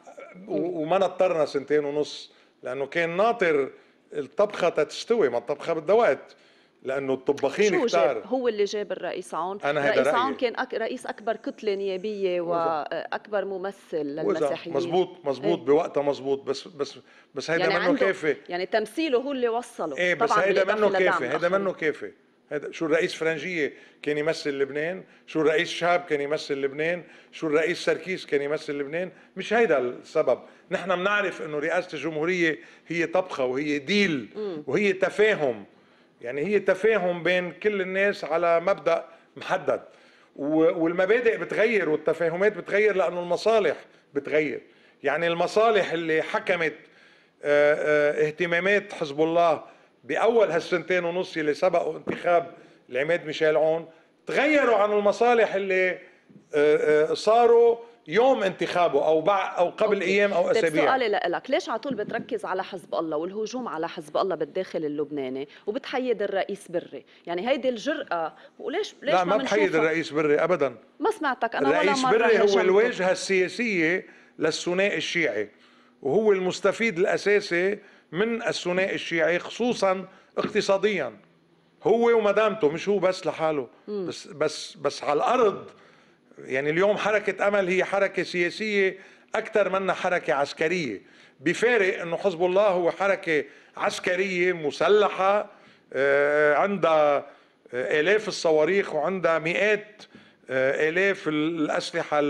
وما نطرنا سنتين ونص لانه كان ناطر الطبخه تستوي ما الطبخه بدها وقت لانه الطباخين شو كتار جاب؟ هو اللي جاب الرئيس عون أنا رئيس رأيي. عون كان أك... رئيس اكبر كتله نيابيه واكبر ممثل للمسيحيين مزبوط مزبوط ايه؟ بوقتها مزبوط بس بس بس هيدا يعني منه كافي يعني تمثيله هو اللي وصله ايه بس هيدا منه كافي هيدا منه كافي هذا شو الرئيس فرنجية كان يمثل لبنان شو الرئيس شاب كان يمثل لبنان شو الرئيس سركيس كان يمثل لبنان مش هيدا السبب نحن بنعرف انه رئاسة الجمهورية هي طبخة وهي ديل وهي تفاهم يعني هي تفاهم بين كل الناس على مبدا محدد والمبادئ بتغير والتفاهمات بتغير لانه المصالح بتغير يعني المصالح اللي حكمت آه، آه، اهتمامات حزب الله باول هالسنتين ونص اللي سبقوا انتخاب العماد ميشيل عون تغيروا عن المصالح اللي آه، صاروا يوم انتخابه او بعد او قبل أوكي. ايام او طيب اسابيع سؤالي لك ليش على طول بتركز على حزب الله والهجوم على حزب الله بالداخل اللبناني وبتحيد الرئيس بري يعني هيدي الجرأه وليش ليش لا ما, ما بحيد الرئيس بري ابدا ما سمعتك انا الرئيس ولا مرة بري هو الواجهه السياسيه للثنائي الشيعي وهو المستفيد الاساسي من الثنائي الشيعي خصوصا اقتصاديا هو ومدامته مش هو بس لحاله م. بس بس بس على الارض يعني اليوم حركة أمل هي حركة سياسية أكثر منها حركة عسكرية بفارق أنه حزب الله هو حركة عسكرية مسلحة آه، عندها آه، آلاف الصواريخ وعندها مئات آه، آلاف الأسلحة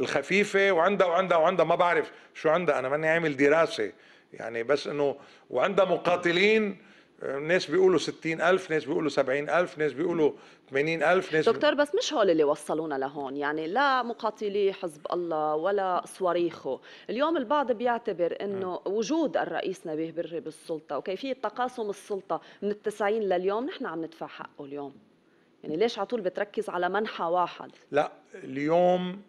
الخفيفة وعندها وعندها وعندها ما بعرف شو عندها أنا ماني عامل دراسة يعني بس أنه وعندها مقاتلين ناس بيقولوا 60000 ناس بيقولوا 70000 ناس بيقولوا 80000 ناس دكتور بس مش هول اللي وصلونا لهون يعني لا مقاتلي حزب الله ولا صواريخه اليوم البعض بيعتبر انه وجود الرئيس نبيه بري بالسلطه وكيفيه تقاسم السلطه من التسعين لليوم نحن عم ندفع حقه اليوم يعني ليش على طول بتركز على منحى واحد لا اليوم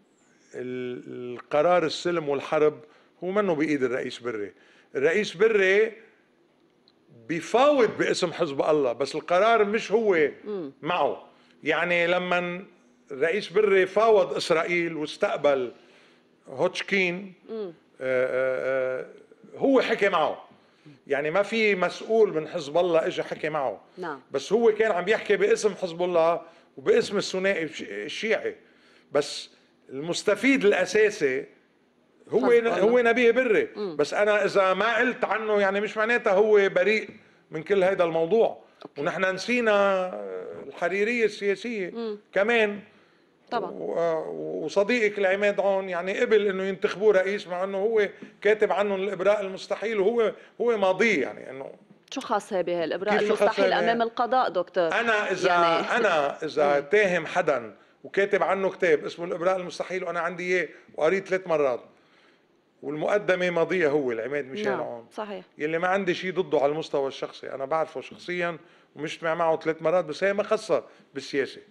القرار السلم والحرب هو منه بايد الرئيس بري الرئيس بري بيفاوض باسم حزب الله بس القرار مش هو معه يعني لما الرئيس بري فاوض اسرائيل واستقبل هوتشكين آه، آه، آه، هو حكي معه يعني ما في مسؤول من حزب الله اجى حكي معه نعم. بس هو كان عم يحكي باسم حزب الله وباسم الثنائي الشيعي بس المستفيد الاساسي هو هو نبيه بري بس انا اذا ما قلت عنه يعني مش معناتها هو بريء من كل هذا الموضوع أوكي. ونحن نسينا الحريريه السياسيه مم. كمان طبعا وصديقك العماد عون يعني قبل انه ينتخبوه رئيس مع انه هو كاتب عنه الابراء المستحيل وهو هو ماضيه يعني انه شو خاصه الابراء المستحيل امام القضاء دكتور انا اذا يعني... انا اذا تاهم حدا وكاتب عنه كتاب اسمه الابراء المستحيل وانا عندي اياه وقريت ثلاث مرات والمقدمه ماضيه هو العماد ميشيل نعم. عون صحيح يلي ما عندي شيء ضده على المستوى الشخصي انا بعرفه شخصيا ومجتمع معه ثلاث مرات بس هي ما خاصه بالسياسه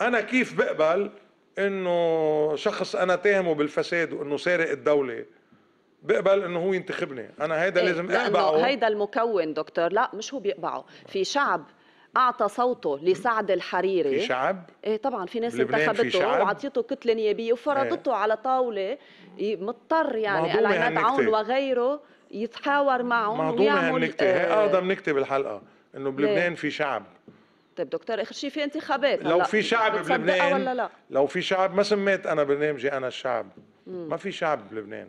انا كيف بقبل انه شخص انا تاهمه بالفساد وانه سارق الدوله بقبل انه هو ينتخبني انا هيدا إيه؟ لازم اقبعه هيدا المكون دكتور لا مش هو بيقبعه في شعب اعطى صوته لسعد الحريري في شعب ايه طبعا في ناس انتخبته وعطيته كتله نيابيه وفرضته ايه. على طاوله مضطر يعني العناد عون وغيره يتحاور معهم معضومه هالنكته اه اقدم بنكتب الحلقه انه بلبنان في شعب طيب دكتور اخر شيء في انتخابات لو في شعب بلبنان ولا لا؟ لو في شعب ما سميت انا برنامجي انا الشعب مم. ما في شعب بلبنان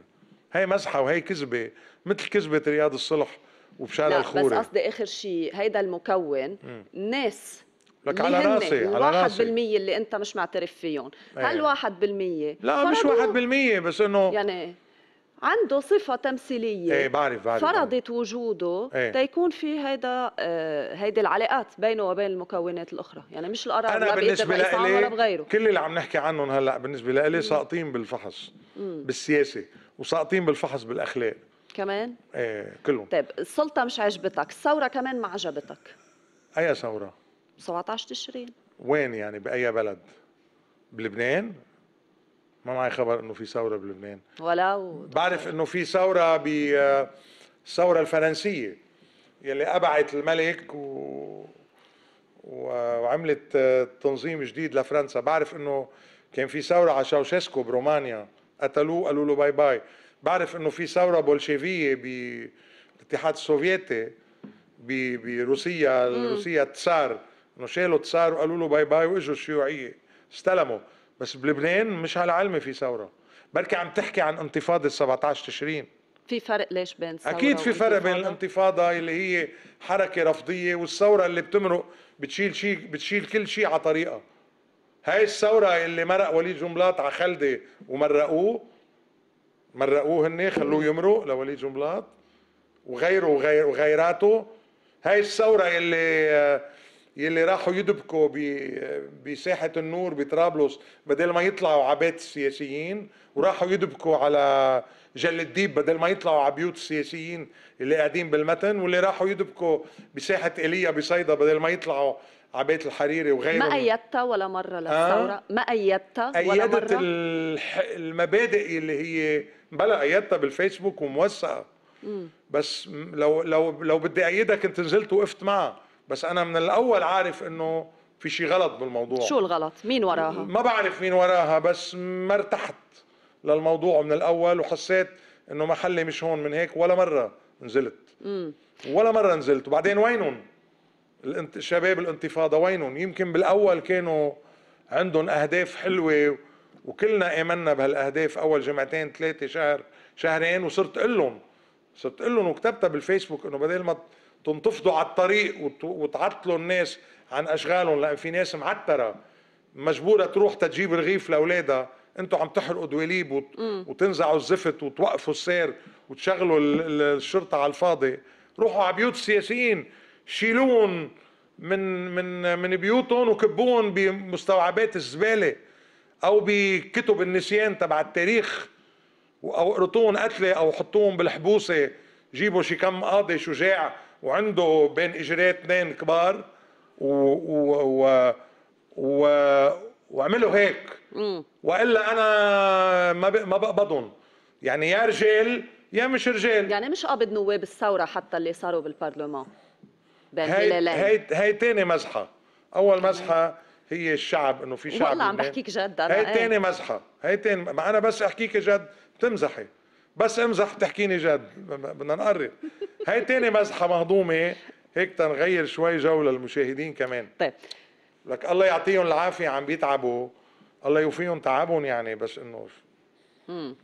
هي مزحه وهي كذبه مثل كذبه رياض الصلح وبشارة الخوري لا بس قصدي اخر شيء هيدا المكون مم. ناس لك على راسي على راسي ال1% اللي انت مش معترف فيهم ايه. هل 1% بالمية لا مش 1% بالمية بس انه يعني عنده صفة تمثيلية ايه بعرف بعرف فرضت وجوده ايه. تيكون في هيدا آه هيدي العلاقات بينه وبين المكونات الأخرى، يعني مش القرار أنا بالنسبة لإلي ولا بغيره كل اللي عم نحكي عنهم هلا بالنسبة لإلي ساقطين بالفحص مم. بالسياسة وساقطين بالفحص بالأخلاق كمان؟ ايه كلهم طيب السلطة مش عجبتك، الثورة كمان ما عجبتك أي ثورة؟ 17 تشرين وين يعني بأي بلد؟ بلبنان؟ ما معي خبر انه في ثوره بلبنان ولو بعرف انه في ثوره ب الثوره الفرنسيه يلي ابعت الملك و... وعملت آه، تنظيم جديد لفرنسا بعرف انه كان في ثوره على شاوشيسكو برومانيا قتلوه قالوا له باي باي بعرف انه في ثوره بولشيفيه بالاتحاد السوفيتي بروسيا روسيا تسار انه شالوا تسار وقالوا له باي باي واجوا الشيوعيه استلموا بس بلبنان مش على علمي في ثوره بركي عم تحكي عن انتفاضه 17 تشرين في فرق ليش بين ثورة اكيد في فرق بين الانتفاضه اللي هي حركه رفضيه والثوره اللي بتمرق بتشيل شيء بتشيل كل شيء على طريقه هاي الثوره اللي مرق وليد جنبلاط على خلده ومرقوه مرقوه هن خلوه يمرق لوليد جنبلاط وغيره وغير وغيراته هاي الثوره يلي آه، يلي راحوا يدبكوا آه، بساحه النور بطرابلس بدل ما يطلعوا على بيت السياسيين وراحوا يدبكوا على جل الديب بدل ما يطلعوا على بيوت السياسيين اللي قاعدين بالمتن واللي راحوا يدبكوا بساحه ايليا بصيدا بدل ما يطلعوا على بيت الحريري وغيره ما ايدتها ولا مره للثوره آه؟ ما ايدتها ولا مره ايدت المبادئ اللي هي بلا ايادتها بالفيسبوك وموسعه بس لو لو لو بدي ايدها كنت نزلت وقفت معها بس انا من الاول عارف انه في شيء غلط بالموضوع شو الغلط مين وراها ما بعرف مين وراها بس ما ارتحت للموضوع من الاول وحسيت انه محلي مش هون من هيك ولا مره نزلت مم. ولا مره نزلت وبعدين وينهم الشباب الانتفاضه وينهم يمكن بالاول كانوا عندهم اهداف حلوه وكلنا امنا بهالاهداف اول جمعتين ثلاثه شهر شهرين وصرت اقول لهم صرت اقول لهم وكتبتها بالفيسبوك انه بدل ما تنتفضوا على الطريق وتعطلوا الناس عن اشغالهم لان في ناس معتره مجبوره تروح تجيب رغيف لاولادها انتم عم تحرقوا دواليب وتنزعوا الزفت وتوقفوا السير وتشغلوا الشرطه على الفاضي روحوا على بيوت السياسيين شيلوهم من من من بيوتهم وكبوهم بمستوعبات الزباله او بكتب النسيان تبع التاريخ او اقرطوهم قتله او حطوهم بالحبوسه جيبوا شي كم قاضي شجاع وعنده بين اجريات اثنين كبار و, و, و, و وعملوا هيك والا انا ما ما بقبضهم يعني يا رجال يا مش رجال يعني مش قابض نواب الثوره حتى اللي صاروا بالبرلمان هاي هاي هاي تاني مزحه اول مزحه هي الشعب انه في شعب والله عم بحكيك جد انا هي إيه. تاني مزحه هي تاني ما انا بس احكيك جد بتمزحي بس امزح بتحكيني جد بدنا نقرب هي تاني مزحه مهضومه هيك تنغير شوي جو للمشاهدين كمان طيب لك الله يعطيهم العافيه عم بيتعبوا الله يوفيهم تعبهم يعني بس انه امم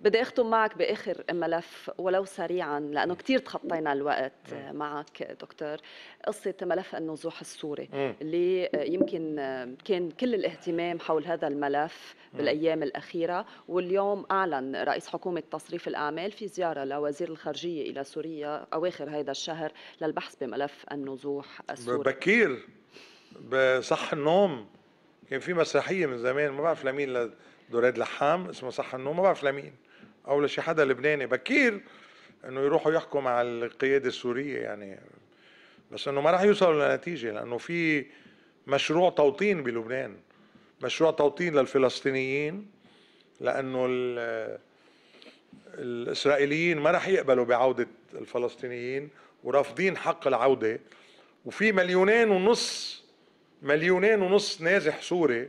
بدي اختم معك باخر ملف ولو سريعا لانه كثير تخطينا الوقت م. معك دكتور قصه ملف النزوح السوري م. اللي يمكن كان كل الاهتمام حول هذا الملف بالايام الاخيره واليوم اعلن رئيس حكومه تصريف الاعمال في زياره لوزير الخارجيه الى سوريا اواخر هذا الشهر للبحث بملف النزوح السوري بكير بصح النوم كان في مسرحيه من زمان ما بعرف لمين دولاد لحام اسمه صح النوم ما بعرف لمين او لشي حدا لبناني بكير انه يروحوا يحكوا مع القياده السوريه يعني بس انه ما راح يوصلوا لنتيجه لانه في مشروع توطين بلبنان مشروع توطين للفلسطينيين لانه الاسرائيليين ما راح يقبلوا بعوده الفلسطينيين ورافضين حق العوده وفي مليونين ونص مليونين ونص نازح سوري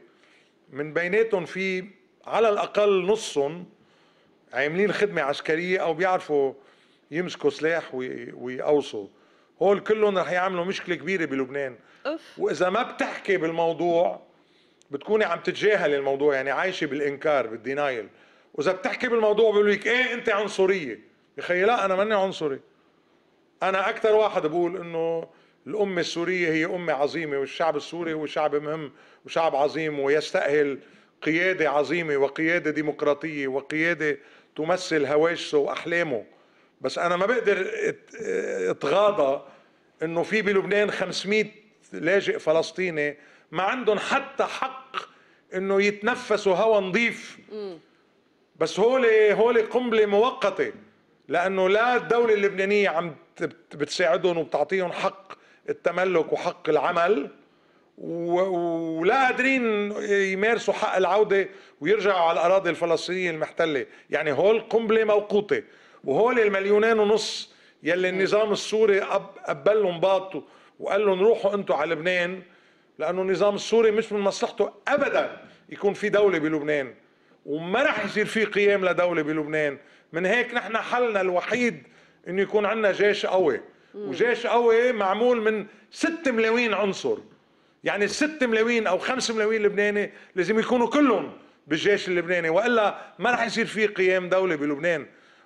من بيناتهم في على الاقل نصهم يعني عاملين خدمة عسكرية أو بيعرفوا يمسكوا سلاح ويقوصوا هول كلهم رح يعملوا مشكلة كبيرة بلبنان أوف. وإذا ما بتحكي بالموضوع بتكوني عم تتجاهل الموضوع يعني عايشة بالإنكار بالدينايل وإذا بتحكي بالموضوع بيقولوا لك إيه أنت عنصرية يا خيي لا أنا ماني عنصري أنا أكثر واحد بقول إنه الأمة السورية هي أمة عظيمة والشعب السوري هو شعب مهم وشعب عظيم ويستأهل قيادة عظيمة وقيادة ديمقراطية وقيادة تمثل هواجسه واحلامه بس انا ما بقدر اتغاضى انه في بلبنان 500 لاجئ فلسطيني ما عندهم حتى حق انه يتنفسوا هواء نظيف بس هول هول قنبله مؤقته لانه لا الدوله اللبنانيه عم بتساعدهم وبتعطيهم حق التملك وحق العمل ولا قادرين يمارسوا حق العوده ويرجعوا على الأراضي الفلسطينية المحتلة يعني هول قنبلة موقوتة وهول المليونين ونص يلي النظام السوري قبلهم باط وقال لهم روحوا انتم على لبنان لانه النظام السوري مش من مصلحته ابدا يكون في دوله بلبنان وما رح يصير في قيام لدوله بلبنان من هيك نحن حلنا الوحيد انه يكون عندنا جيش قوي وجيش قوي معمول من ست ملايين عنصر يعني ست ملايين او خمس ملايين لبناني لازم يكونوا كلهم بالجيش اللبناني والا ما رح يصير في قيام دوله بلبنان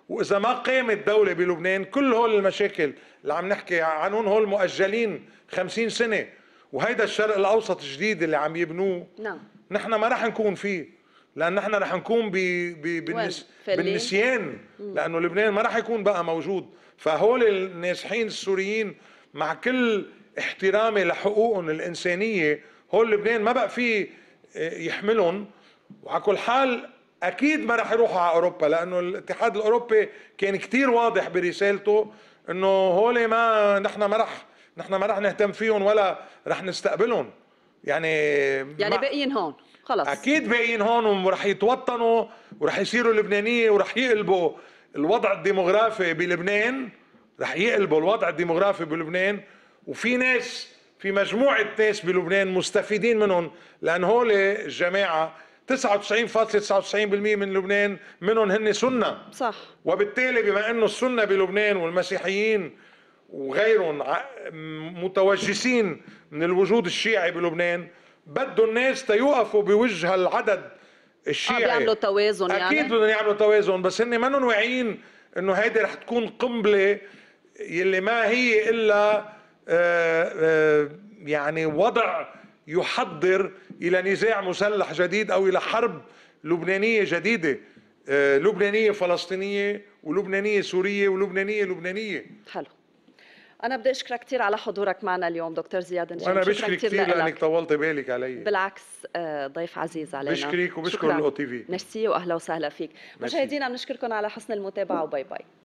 واذا ما قامت دوله بلبنان كل هول المشاكل اللي عم نحكي عنهم هول مؤجلين 50 سنه وهيدا الشرق الاوسط الجديد اللي عم يبنوه نعم نحن ما رح نكون فيه لان نحن رح نكون ب... ب... بالنس... بالنسيان لانه لبنان ما رح يكون بقى موجود فهول النازحين السوريين مع كل احترامي لحقوقهم الانسانيه هول لبنان ما بقى فيه آه، يحملهم وعلى كل حال اكيد ما رح يروحوا على اوروبا لانه الاتحاد الاوروبي كان كتير واضح برسالته انه هول ما نحن ما رح نحن ما رح نهتم فيهم ولا رح نستقبلهم يعني يعني باقيين هون خلص اكيد باقيين هون ورح يتوطنوا ورح يصيروا لبنانيه ورح يقلبوا الوضع الديموغرافي بلبنان رح يقلبوا الوضع الديموغرافي بلبنان وفي ناس في مجموعه ناس بلبنان مستفيدين منهم لان هول الجماعه 99.99% من لبنان منهم هن سنه صح وبالتالي بما انه السنه بلبنان والمسيحيين وغيرهم متوجسين من الوجود الشيعي بلبنان بدوا الناس تيوقفوا بوجه العدد الشيعي بيعملوا توازن يعني اكيد بدهم يعملوا توازن بس هن منهم واعيين انه هيدي رح تكون قنبله يلي ما هي الا آآ آه، آآ آه، يعني وضع يحضر إلى نزاع مسلح جديد أو إلى حرب لبنانية جديدة آه، لبنانية فلسطينية ولبنانية سورية ولبنانية لبنانية حلو أنا بدي أشكرك كثير على حضورك معنا اليوم دكتور زياد نجم أنا بشكرك كثير لأنك طولت بالك علي بالعكس آه، ضيف عزيز علينا بشكرك وبشكر الأو تي في ميرسي وأهلا وسهلا فيك مشاهدينا بنشكركم على حسن المتابعة وباي باي